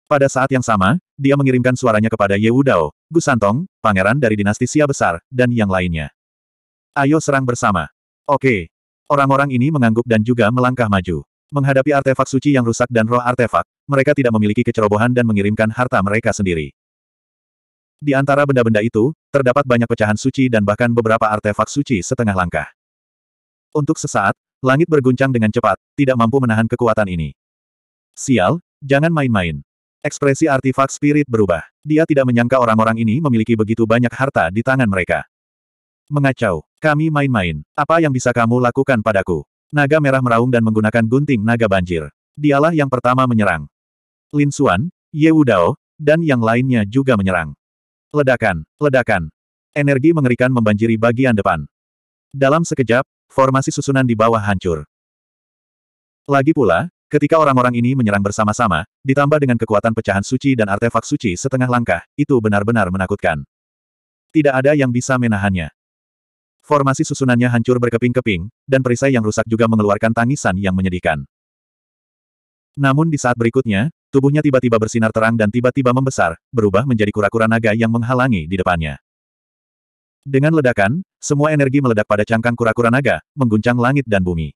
Pada saat yang sama, dia mengirimkan suaranya kepada Ye Wudao, Gu Santong, pangeran dari dinasti Xia Besar, dan yang lainnya. Ayo serang bersama. Oke, Orang-orang ini mengangguk dan juga melangkah maju. Menghadapi artefak suci yang rusak dan roh artefak, mereka tidak memiliki kecerobohan dan mengirimkan harta mereka sendiri. Di antara benda-benda itu, terdapat banyak pecahan suci dan bahkan beberapa artefak suci setengah langkah. Untuk sesaat, langit berguncang dengan cepat, tidak mampu menahan kekuatan ini. Sial, jangan main-main. Ekspresi artefak spirit berubah. Dia tidak menyangka orang-orang ini memiliki begitu banyak harta di tangan mereka. Mengacau. Kami main-main. Apa yang bisa kamu lakukan padaku? Naga merah meraung dan menggunakan gunting naga banjir. Dialah yang pertama menyerang. Lin Xuan, Ye Wudao, dan yang lainnya juga menyerang. Ledakan, ledakan. Energi mengerikan membanjiri bagian depan. Dalam sekejap, formasi susunan di bawah hancur. Lagi pula, ketika orang-orang ini menyerang bersama-sama, ditambah dengan kekuatan pecahan suci dan artefak suci setengah langkah, itu benar-benar menakutkan. Tidak ada yang bisa menahannya. Formasi susunannya hancur berkeping-keping, dan perisai yang rusak juga mengeluarkan tangisan yang menyedihkan. Namun di saat berikutnya, tubuhnya tiba-tiba bersinar terang dan tiba-tiba membesar, berubah menjadi kura-kura naga yang menghalangi di depannya. Dengan ledakan, semua energi meledak pada cangkang kura-kura naga, mengguncang langit dan bumi.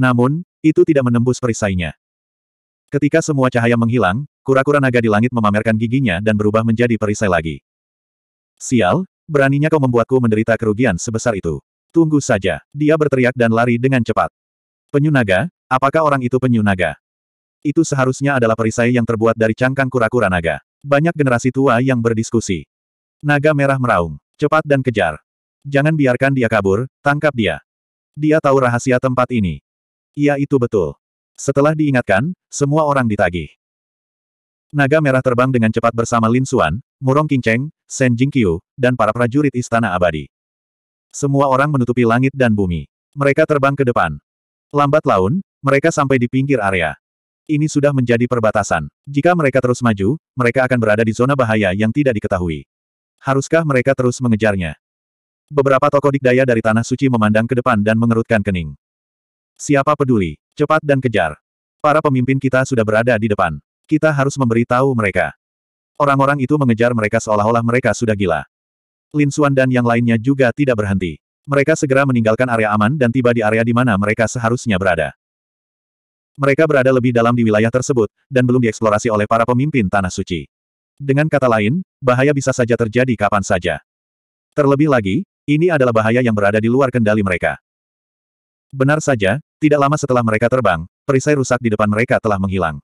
Namun, itu tidak menembus perisainya. Ketika semua cahaya menghilang, kura-kura naga di langit memamerkan giginya dan berubah menjadi perisai lagi. Sial, Beraninya kau membuatku menderita kerugian sebesar itu. Tunggu saja. Dia berteriak dan lari dengan cepat. Penyu naga? Apakah orang itu penyu naga? Itu seharusnya adalah perisai yang terbuat dari cangkang kura-kura naga. Banyak generasi tua yang berdiskusi. Naga merah meraung. Cepat dan kejar. Jangan biarkan dia kabur, tangkap dia. Dia tahu rahasia tempat ini. Iya itu betul. Setelah diingatkan, semua orang ditagih. Naga merah terbang dengan cepat bersama Lin Xuan, Murong King Shen Jingqiu, dan para prajurit Istana Abadi. Semua orang menutupi langit dan bumi. Mereka terbang ke depan. Lambat laun, mereka sampai di pinggir area. Ini sudah menjadi perbatasan. Jika mereka terus maju, mereka akan berada di zona bahaya yang tidak diketahui. Haruskah mereka terus mengejarnya? Beberapa tokoh dikdaya dari Tanah Suci memandang ke depan dan mengerutkan kening. Siapa peduli? Cepat dan kejar. Para pemimpin kita sudah berada di depan. Kita harus memberi tahu mereka. Orang-orang itu mengejar mereka seolah-olah mereka sudah gila. Lin Xuan dan yang lainnya juga tidak berhenti. Mereka segera meninggalkan area aman dan tiba di area di mana mereka seharusnya berada. Mereka berada lebih dalam di wilayah tersebut, dan belum dieksplorasi oleh para pemimpin Tanah Suci. Dengan kata lain, bahaya bisa saja terjadi kapan saja. Terlebih lagi, ini adalah bahaya yang berada di luar kendali mereka. Benar saja, tidak lama setelah mereka terbang, perisai rusak di depan mereka telah menghilang.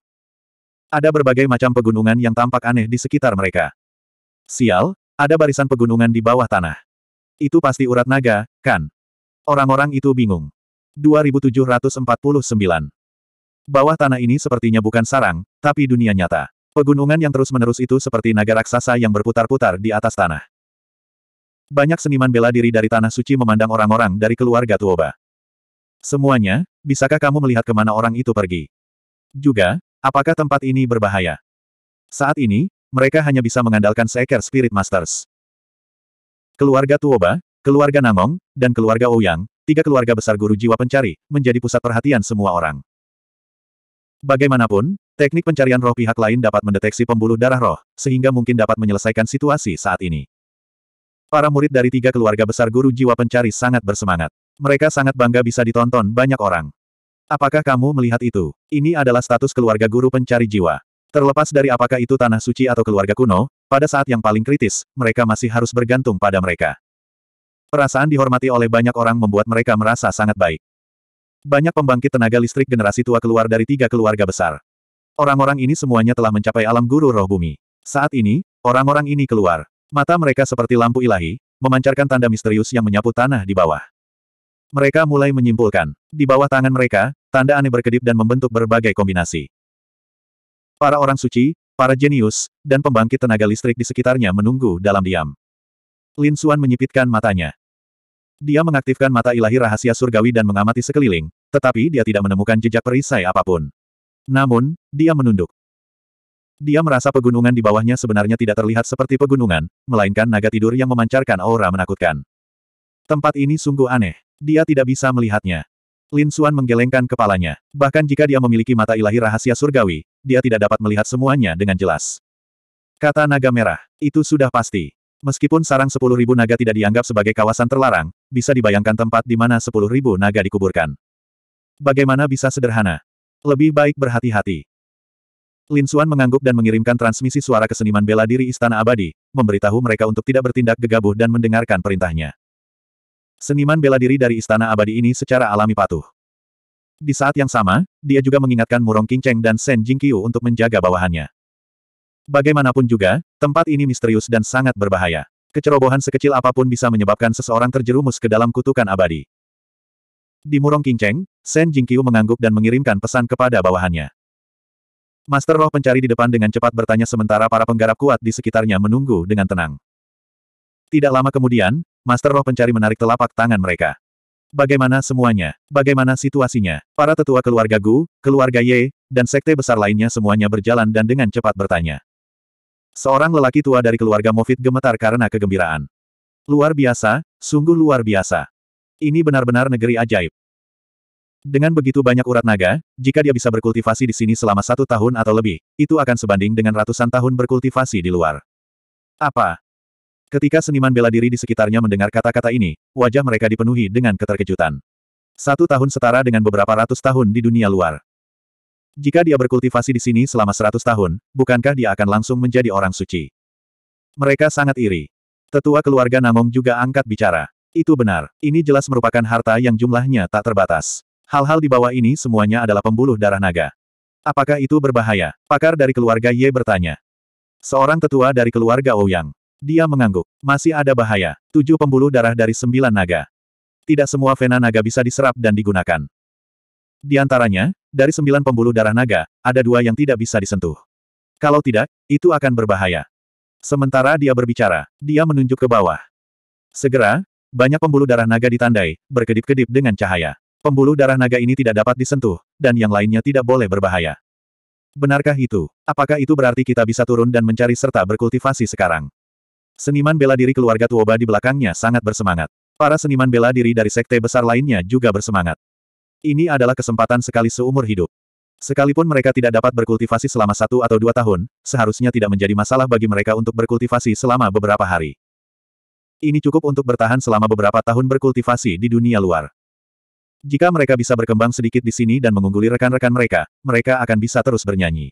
Ada berbagai macam pegunungan yang tampak aneh di sekitar mereka. Sial, ada barisan pegunungan di bawah tanah. Itu pasti urat naga, kan? Orang-orang itu bingung. 2749 Bawah tanah ini sepertinya bukan sarang, tapi dunia nyata. Pegunungan yang terus-menerus itu seperti naga raksasa yang berputar-putar di atas tanah. Banyak seniman bela diri dari tanah suci memandang orang-orang dari keluarga Tuoba. Semuanya, bisakah kamu melihat kemana orang itu pergi? Juga, Apakah tempat ini berbahaya? Saat ini, mereka hanya bisa mengandalkan Seeker Spirit Masters. Keluarga Tuoba, keluarga Namong, dan keluarga Ouyang, tiga keluarga besar guru jiwa pencari, menjadi pusat perhatian semua orang. Bagaimanapun, teknik pencarian roh pihak lain dapat mendeteksi pembuluh darah roh, sehingga mungkin dapat menyelesaikan situasi saat ini. Para murid dari tiga keluarga besar guru jiwa pencari sangat bersemangat. Mereka sangat bangga bisa ditonton banyak orang. Apakah kamu melihat itu? Ini adalah status keluarga guru pencari jiwa. Terlepas dari apakah itu tanah suci atau keluarga kuno, pada saat yang paling kritis, mereka masih harus bergantung pada mereka. Perasaan dihormati oleh banyak orang membuat mereka merasa sangat baik. Banyak pembangkit tenaga listrik generasi tua keluar dari tiga keluarga besar. Orang-orang ini semuanya telah mencapai alam guru roh bumi. Saat ini, orang-orang ini keluar. Mata mereka seperti lampu ilahi, memancarkan tanda misterius yang menyapu tanah di bawah. Mereka mulai menyimpulkan. Di bawah tangan mereka, tanda aneh berkedip dan membentuk berbagai kombinasi. Para orang suci, para jenius, dan pembangkit tenaga listrik di sekitarnya menunggu dalam diam. Lin Xuan menyipitkan matanya. Dia mengaktifkan mata ilahi rahasia surgawi dan mengamati sekeliling, tetapi dia tidak menemukan jejak perisai apapun. Namun, dia menunduk. Dia merasa pegunungan di bawahnya sebenarnya tidak terlihat seperti pegunungan, melainkan naga tidur yang memancarkan aura menakutkan. Tempat ini sungguh aneh. Dia tidak bisa melihatnya. Lin Xuan menggelengkan kepalanya. Bahkan jika dia memiliki mata ilahi rahasia surgawi, dia tidak dapat melihat semuanya dengan jelas. Kata naga merah, itu sudah pasti. Meskipun sarang sepuluh ribu naga tidak dianggap sebagai kawasan terlarang, bisa dibayangkan tempat di mana sepuluh ribu naga dikuburkan. Bagaimana bisa sederhana? Lebih baik berhati-hati. Lin Xuan mengangguk dan mengirimkan transmisi suara ke seniman bela diri Istana Abadi, memberitahu mereka untuk tidak bertindak gegabah dan mendengarkan perintahnya. Seniman bela diri dari istana abadi ini secara alami patuh. Di saat yang sama, dia juga mengingatkan Murong Qingcheng dan Shen Jingqiu untuk menjaga bawahannya. Bagaimanapun juga, tempat ini misterius dan sangat berbahaya. Kecerobohan sekecil apapun bisa menyebabkan seseorang terjerumus ke dalam kutukan abadi. Di Murong Qingcheng, Shen Jingqiu mengangguk dan mengirimkan pesan kepada bawahannya. Master roh pencari di depan dengan cepat bertanya sementara para penggarap kuat di sekitarnya menunggu dengan tenang. Tidak lama kemudian, Master Roh Pencari menarik telapak tangan mereka. Bagaimana semuanya? Bagaimana situasinya? Para tetua keluarga Gu, keluarga Ye, dan sekte besar lainnya semuanya berjalan dan dengan cepat bertanya. Seorang lelaki tua dari keluarga Mofit gemetar karena kegembiraan. Luar biasa, sungguh luar biasa. Ini benar-benar negeri ajaib. Dengan begitu banyak urat naga, jika dia bisa berkultivasi di sini selama satu tahun atau lebih, itu akan sebanding dengan ratusan tahun berkultivasi di luar. Apa? Ketika seniman bela diri di sekitarnya mendengar kata-kata ini, wajah mereka dipenuhi dengan keterkejutan. Satu tahun setara dengan beberapa ratus tahun di dunia luar. Jika dia berkultivasi di sini selama seratus tahun, bukankah dia akan langsung menjadi orang suci? Mereka sangat iri. Tetua keluarga Namong juga angkat bicara. Itu benar, ini jelas merupakan harta yang jumlahnya tak terbatas. Hal-hal di bawah ini semuanya adalah pembuluh darah naga. Apakah itu berbahaya? Pakar dari keluarga Ye bertanya. Seorang tetua dari keluarga Ouyang. Dia mengangguk. Masih ada bahaya. Tujuh pembuluh darah dari sembilan naga. Tidak semua vena naga bisa diserap dan digunakan. Di antaranya, dari sembilan pembuluh darah naga, ada dua yang tidak bisa disentuh. Kalau tidak, itu akan berbahaya. Sementara dia berbicara, dia menunjuk ke bawah. Segera, banyak pembuluh darah naga ditandai, berkedip-kedip dengan cahaya. Pembuluh darah naga ini tidak dapat disentuh, dan yang lainnya tidak boleh berbahaya. Benarkah itu? Apakah itu berarti kita bisa turun dan mencari serta berkultivasi sekarang? Seniman bela diri keluarga Tuoba di belakangnya sangat bersemangat. Para seniman bela diri dari sekte besar lainnya juga bersemangat. Ini adalah kesempatan sekali seumur hidup. Sekalipun mereka tidak dapat berkultivasi selama satu atau dua tahun, seharusnya tidak menjadi masalah bagi mereka untuk berkultivasi selama beberapa hari. Ini cukup untuk bertahan selama beberapa tahun berkultivasi di dunia luar. Jika mereka bisa berkembang sedikit di sini dan mengungguli rekan-rekan mereka, mereka akan bisa terus bernyanyi.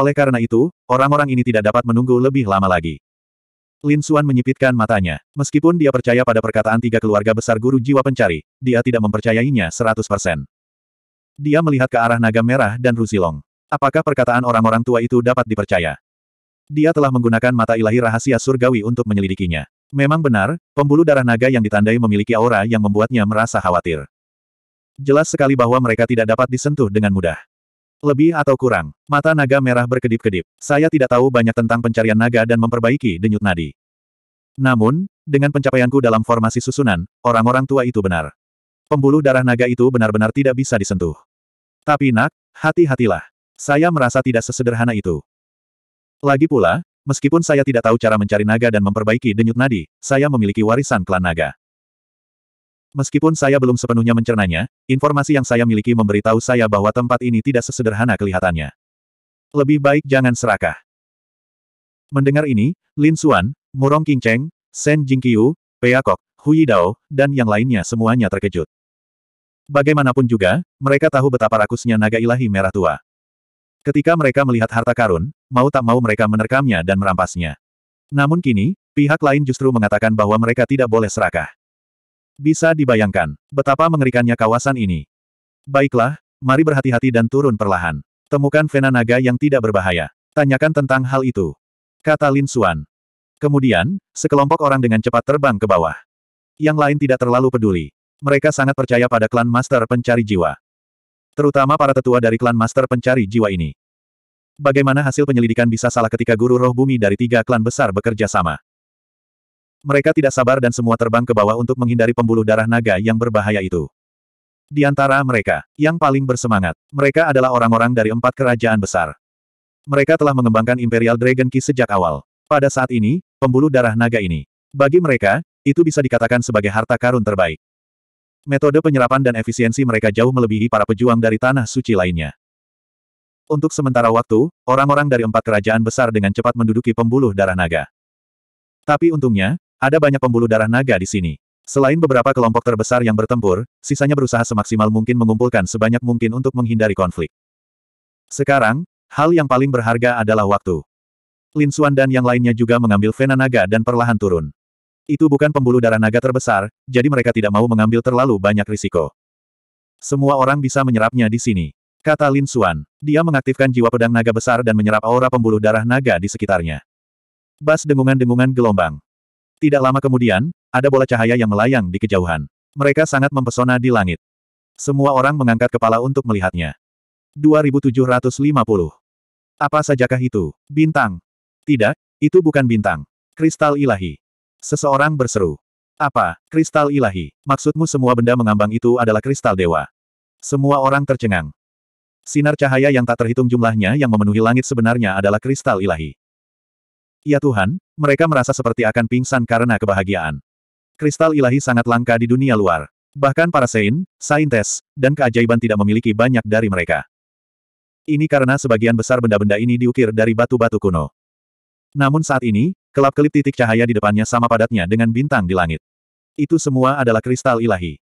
Oleh karena itu, orang-orang ini tidak dapat menunggu lebih lama lagi. Lin Suan menyipitkan matanya. Meskipun dia percaya pada perkataan tiga keluarga besar guru jiwa pencari, dia tidak mempercayainya 100%. Dia melihat ke arah naga merah dan Ruzilong. Apakah perkataan orang-orang tua itu dapat dipercaya? Dia telah menggunakan mata ilahi rahasia surgawi untuk menyelidikinya. Memang benar, pembuluh darah naga yang ditandai memiliki aura yang membuatnya merasa khawatir. Jelas sekali bahwa mereka tidak dapat disentuh dengan mudah. Lebih atau kurang, mata naga merah berkedip-kedip. Saya tidak tahu banyak tentang pencarian naga dan memperbaiki denyut nadi. Namun, dengan pencapaianku dalam formasi susunan, orang-orang tua itu benar. Pembuluh darah naga itu benar-benar tidak bisa disentuh. Tapi nak, hati-hatilah. Saya merasa tidak sesederhana itu. Lagi pula, meskipun saya tidak tahu cara mencari naga dan memperbaiki denyut nadi, saya memiliki warisan klan naga. Meskipun saya belum sepenuhnya mencernanya, informasi yang saya miliki memberitahu saya bahwa tempat ini tidak sesederhana kelihatannya. Lebih baik jangan serakah. Mendengar ini, Lin Xuan, Murong Qingcheng, Shen Jingqiu, Peacock, Hui Dao, dan yang lainnya semuanya terkejut. Bagaimanapun juga, mereka tahu betapa rakusnya naga ilahi merah tua. Ketika mereka melihat harta karun, mau tak mau mereka menerkamnya dan merampasnya. Namun kini, pihak lain justru mengatakan bahwa mereka tidak boleh serakah. Bisa dibayangkan, betapa mengerikannya kawasan ini. Baiklah, mari berhati-hati dan turun perlahan. Temukan Vena Naga yang tidak berbahaya. Tanyakan tentang hal itu. Kata Lin Suan. Kemudian, sekelompok orang dengan cepat terbang ke bawah. Yang lain tidak terlalu peduli. Mereka sangat percaya pada klan Master Pencari Jiwa. Terutama para tetua dari klan Master Pencari Jiwa ini. Bagaimana hasil penyelidikan bisa salah ketika guru roh bumi dari tiga klan besar bekerja sama? Mereka tidak sabar dan semua terbang ke bawah untuk menghindari pembuluh darah naga yang berbahaya itu. Di antara mereka, yang paling bersemangat, mereka adalah orang-orang dari empat kerajaan besar. Mereka telah mengembangkan Imperial Dragon Key sejak awal. Pada saat ini, pembuluh darah naga ini. Bagi mereka, itu bisa dikatakan sebagai harta karun terbaik. Metode penyerapan dan efisiensi mereka jauh melebihi para pejuang dari tanah suci lainnya. Untuk sementara waktu, orang-orang dari empat kerajaan besar dengan cepat menduduki pembuluh darah naga. Tapi untungnya, ada banyak pembuluh darah naga di sini. Selain beberapa kelompok terbesar yang bertempur, sisanya berusaha semaksimal mungkin mengumpulkan sebanyak mungkin untuk menghindari konflik. Sekarang, hal yang paling berharga adalah waktu. Lin Xuan dan yang lainnya juga mengambil vena naga dan perlahan turun. Itu bukan pembuluh darah naga terbesar, jadi mereka tidak mau mengambil terlalu banyak risiko. Semua orang bisa menyerapnya di sini. Kata Lin Xuan. Dia mengaktifkan jiwa pedang naga besar dan menyerap aura pembuluh darah naga di sekitarnya. Bas dengungan-dengungan gelombang. Tidak lama kemudian, ada bola cahaya yang melayang di kejauhan. Mereka sangat mempesona di langit. Semua orang mengangkat kepala untuk melihatnya. 2750. Apa sajakah itu? Bintang. Tidak, itu bukan bintang. Kristal ilahi. Seseorang berseru. Apa, kristal ilahi? Maksudmu semua benda mengambang itu adalah kristal dewa? Semua orang tercengang. Sinar cahaya yang tak terhitung jumlahnya yang memenuhi langit sebenarnya adalah kristal ilahi. Ya Tuhan, mereka merasa seperti akan pingsan karena kebahagiaan. Kristal ilahi sangat langka di dunia luar. Bahkan para sein, saintes, dan keajaiban tidak memiliki banyak dari mereka. Ini karena sebagian besar benda-benda ini diukir dari batu-batu kuno. Namun saat ini, kelap-kelip titik cahaya di depannya sama padatnya dengan bintang di langit. Itu semua adalah kristal ilahi.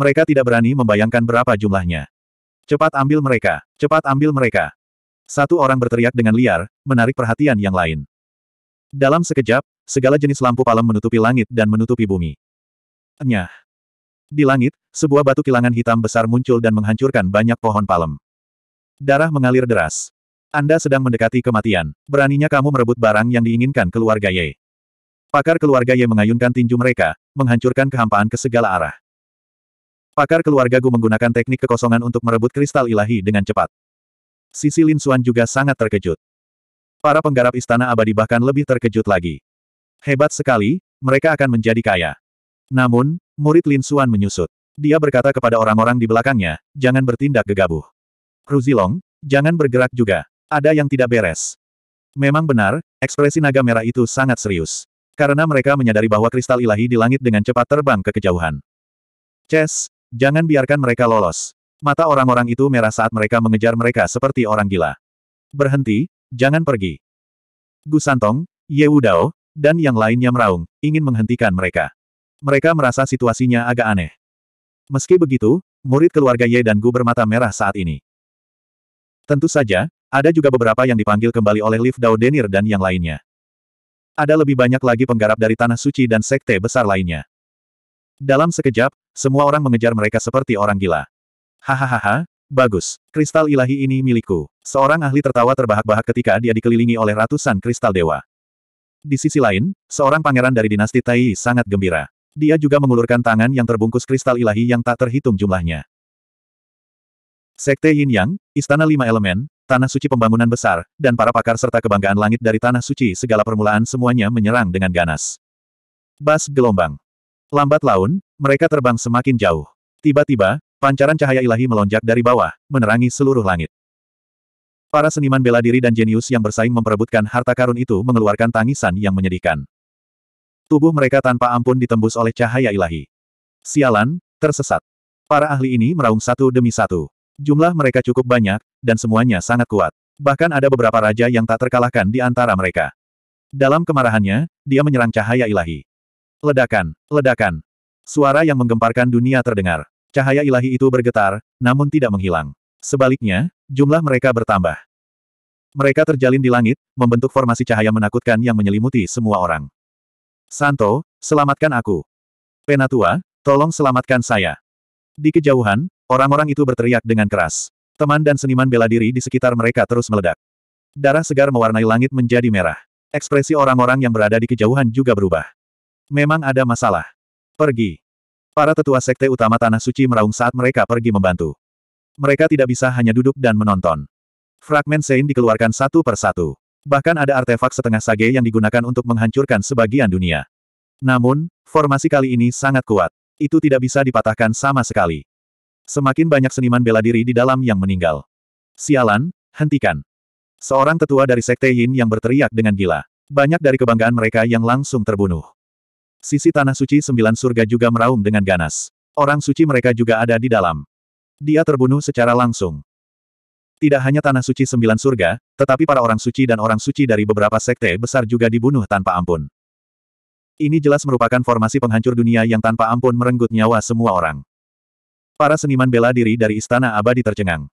Mereka tidak berani membayangkan berapa jumlahnya. Cepat ambil mereka, cepat ambil mereka. Satu orang berteriak dengan liar, menarik perhatian yang lain. Dalam sekejap, segala jenis lampu palem menutupi langit dan menutupi bumi. Nyah. Di langit, sebuah batu kilangan hitam besar muncul dan menghancurkan banyak pohon palem. Darah mengalir deras. Anda sedang mendekati kematian. Beraninya kamu merebut barang yang diinginkan keluarga Ye. Pakar keluarga Ye mengayunkan tinju mereka, menghancurkan kehampaan ke segala arah. Pakar keluarga Gu menggunakan teknik kekosongan untuk merebut kristal ilahi dengan cepat. Sisi Lin Xuan juga sangat terkejut. Para penggarap istana abadi bahkan lebih terkejut lagi. Hebat sekali, mereka akan menjadi kaya. Namun, murid Lin Suan menyusut. Dia berkata kepada orang-orang di belakangnya, jangan bertindak gegabah. Ruzilong, jangan bergerak juga. Ada yang tidak beres. Memang benar, ekspresi naga merah itu sangat serius. Karena mereka menyadari bahwa kristal ilahi di langit dengan cepat terbang ke kejauhan. Chess, jangan biarkan mereka lolos. Mata orang-orang itu merah saat mereka mengejar mereka seperti orang gila. Berhenti, Jangan pergi. Gu Santong, Ye Wudao, dan yang lainnya meraung, ingin menghentikan mereka. Mereka merasa situasinya agak aneh. Meski begitu, murid keluarga Ye dan Gu bermata merah saat ini. Tentu saja, ada juga beberapa yang dipanggil kembali oleh Liv Dao Denir dan yang lainnya. Ada lebih banyak lagi penggarap dari Tanah Suci dan sekte besar lainnya. Dalam sekejap, semua orang mengejar mereka seperti orang gila. Hahaha, Bagus. Kristal ilahi ini milikku. Seorang ahli tertawa terbahak-bahak ketika dia dikelilingi oleh ratusan kristal dewa. Di sisi lain, seorang pangeran dari dinasti Tai sangat gembira. Dia juga mengulurkan tangan yang terbungkus kristal ilahi yang tak terhitung jumlahnya. Sekte Yin Yang, Istana Lima Elemen, Tanah Suci Pembangunan Besar, dan para pakar serta kebanggaan langit dari Tanah Suci segala permulaan semuanya menyerang dengan ganas. Bas gelombang. Lambat laun, mereka terbang semakin jauh. Tiba-tiba, Pancaran cahaya ilahi melonjak dari bawah, menerangi seluruh langit. Para seniman bela diri dan jenius yang bersaing memperebutkan harta karun itu mengeluarkan tangisan yang menyedihkan. Tubuh mereka tanpa ampun ditembus oleh cahaya ilahi. Sialan, tersesat. Para ahli ini meraung satu demi satu. Jumlah mereka cukup banyak, dan semuanya sangat kuat. Bahkan ada beberapa raja yang tak terkalahkan di antara mereka. Dalam kemarahannya, dia menyerang cahaya ilahi. Ledakan, ledakan. Suara yang menggemparkan dunia terdengar. Cahaya ilahi itu bergetar, namun tidak menghilang. Sebaliknya, jumlah mereka bertambah. Mereka terjalin di langit, membentuk formasi cahaya menakutkan yang menyelimuti semua orang. Santo, selamatkan aku. Penatua, tolong selamatkan saya. Di kejauhan, orang-orang itu berteriak dengan keras. Teman dan seniman bela diri di sekitar mereka terus meledak. Darah segar mewarnai langit menjadi merah. Ekspresi orang-orang yang berada di kejauhan juga berubah. Memang ada masalah. Pergi. Para tetua sekte utama Tanah Suci meraung saat mereka pergi membantu. Mereka tidak bisa hanya duduk dan menonton. Fragmen Sein dikeluarkan satu per satu. Bahkan ada artefak setengah sage yang digunakan untuk menghancurkan sebagian dunia. Namun, formasi kali ini sangat kuat. Itu tidak bisa dipatahkan sama sekali. Semakin banyak seniman bela diri di dalam yang meninggal. Sialan, hentikan. Seorang tetua dari sekte Yin yang berteriak dengan gila. Banyak dari kebanggaan mereka yang langsung terbunuh. Sisi tanah suci sembilan surga juga meraung dengan ganas. Orang suci mereka juga ada di dalam. Dia terbunuh secara langsung. Tidak hanya tanah suci sembilan surga, tetapi para orang suci dan orang suci dari beberapa sekte besar juga dibunuh tanpa ampun. Ini jelas merupakan formasi penghancur dunia yang tanpa ampun merenggut nyawa semua orang. Para seniman bela diri dari Istana Abadi tercengang.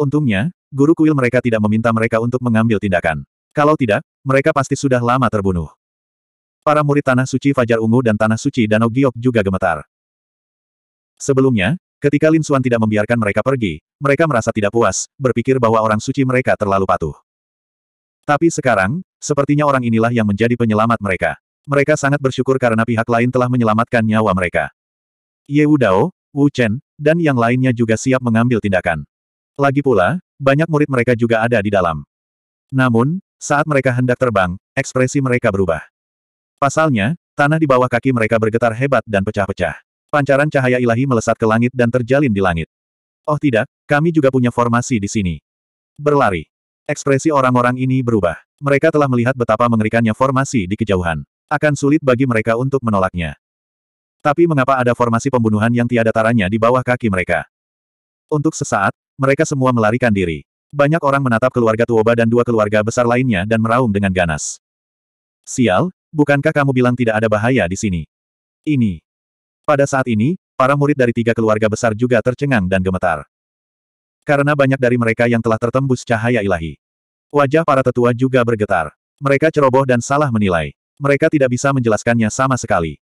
Untungnya, guru kuil mereka tidak meminta mereka untuk mengambil tindakan. Kalau tidak, mereka pasti sudah lama terbunuh. Para murid Tanah Suci Fajar Ungu dan Tanah Suci Danau Giok juga gemetar. Sebelumnya, ketika Lin Xuan tidak membiarkan mereka pergi, mereka merasa tidak puas, berpikir bahwa orang suci mereka terlalu patuh. Tapi sekarang, sepertinya orang inilah yang menjadi penyelamat mereka. Mereka sangat bersyukur karena pihak lain telah menyelamatkan nyawa mereka. Ye Wu Dao, Wu Chen, dan yang lainnya juga siap mengambil tindakan. Lagi pula, banyak murid mereka juga ada di dalam. Namun, saat mereka hendak terbang, ekspresi mereka berubah. Pasalnya, tanah di bawah kaki mereka bergetar hebat dan pecah-pecah. Pancaran cahaya ilahi melesat ke langit dan terjalin di langit. Oh tidak, kami juga punya formasi di sini. Berlari. Ekspresi orang-orang ini berubah. Mereka telah melihat betapa mengerikannya formasi di kejauhan. Akan sulit bagi mereka untuk menolaknya. Tapi mengapa ada formasi pembunuhan yang tiada taranya di bawah kaki mereka? Untuk sesaat, mereka semua melarikan diri. Banyak orang menatap keluarga Tuoba dan dua keluarga besar lainnya dan meraung dengan ganas. Sial, Bukankah kamu bilang tidak ada bahaya di sini? Ini. Pada saat ini, para murid dari tiga keluarga besar juga tercengang dan gemetar. Karena banyak dari mereka yang telah tertembus cahaya ilahi. Wajah para tetua juga bergetar. Mereka ceroboh dan salah menilai. Mereka tidak bisa menjelaskannya sama sekali.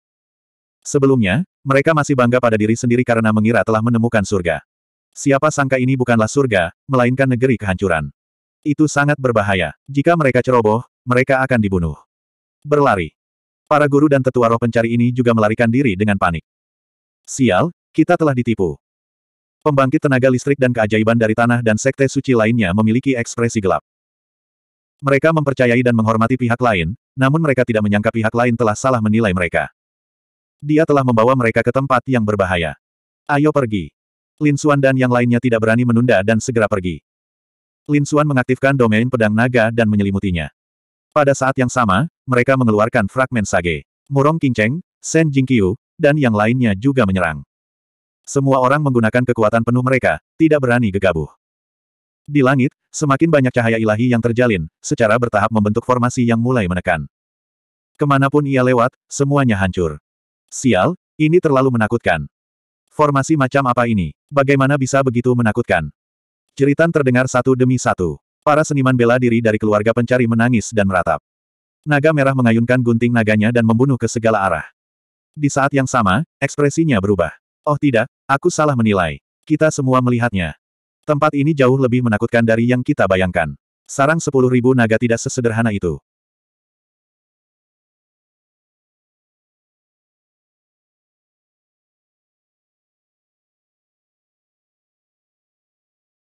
Sebelumnya, mereka masih bangga pada diri sendiri karena mengira telah menemukan surga. Siapa sangka ini bukanlah surga, melainkan negeri kehancuran. Itu sangat berbahaya. Jika mereka ceroboh, mereka akan dibunuh. Berlari. Para guru dan tetua roh pencari ini juga melarikan diri dengan panik. Sial, kita telah ditipu. Pembangkit tenaga listrik dan keajaiban dari tanah dan sekte suci lainnya memiliki ekspresi gelap. Mereka mempercayai dan menghormati pihak lain, namun mereka tidak menyangka pihak lain telah salah menilai mereka. Dia telah membawa mereka ke tempat yang berbahaya. Ayo pergi. Lin Xuan dan yang lainnya tidak berani menunda dan segera pergi. Lin Xuan mengaktifkan domain pedang naga dan menyelimutinya. Pada saat yang sama, mereka mengeluarkan fragmen sage. Murong Qingcheng, Shen Jingqiu, dan yang lainnya juga menyerang. Semua orang menggunakan kekuatan penuh mereka, tidak berani gegabah. Di langit, semakin banyak cahaya ilahi yang terjalin, secara bertahap membentuk formasi yang mulai menekan. Kemanapun ia lewat, semuanya hancur. Sial, ini terlalu menakutkan. Formasi macam apa ini? Bagaimana bisa begitu menakutkan? Ceritan terdengar satu demi satu. Para seniman bela diri dari keluarga pencari menangis dan meratap. Naga merah mengayunkan gunting naganya dan membunuh ke segala arah. Di saat yang sama, ekspresinya berubah. Oh tidak, aku salah menilai. Kita semua melihatnya. Tempat ini jauh lebih menakutkan dari yang kita bayangkan. Sarang sepuluh ribu naga tidak sesederhana itu.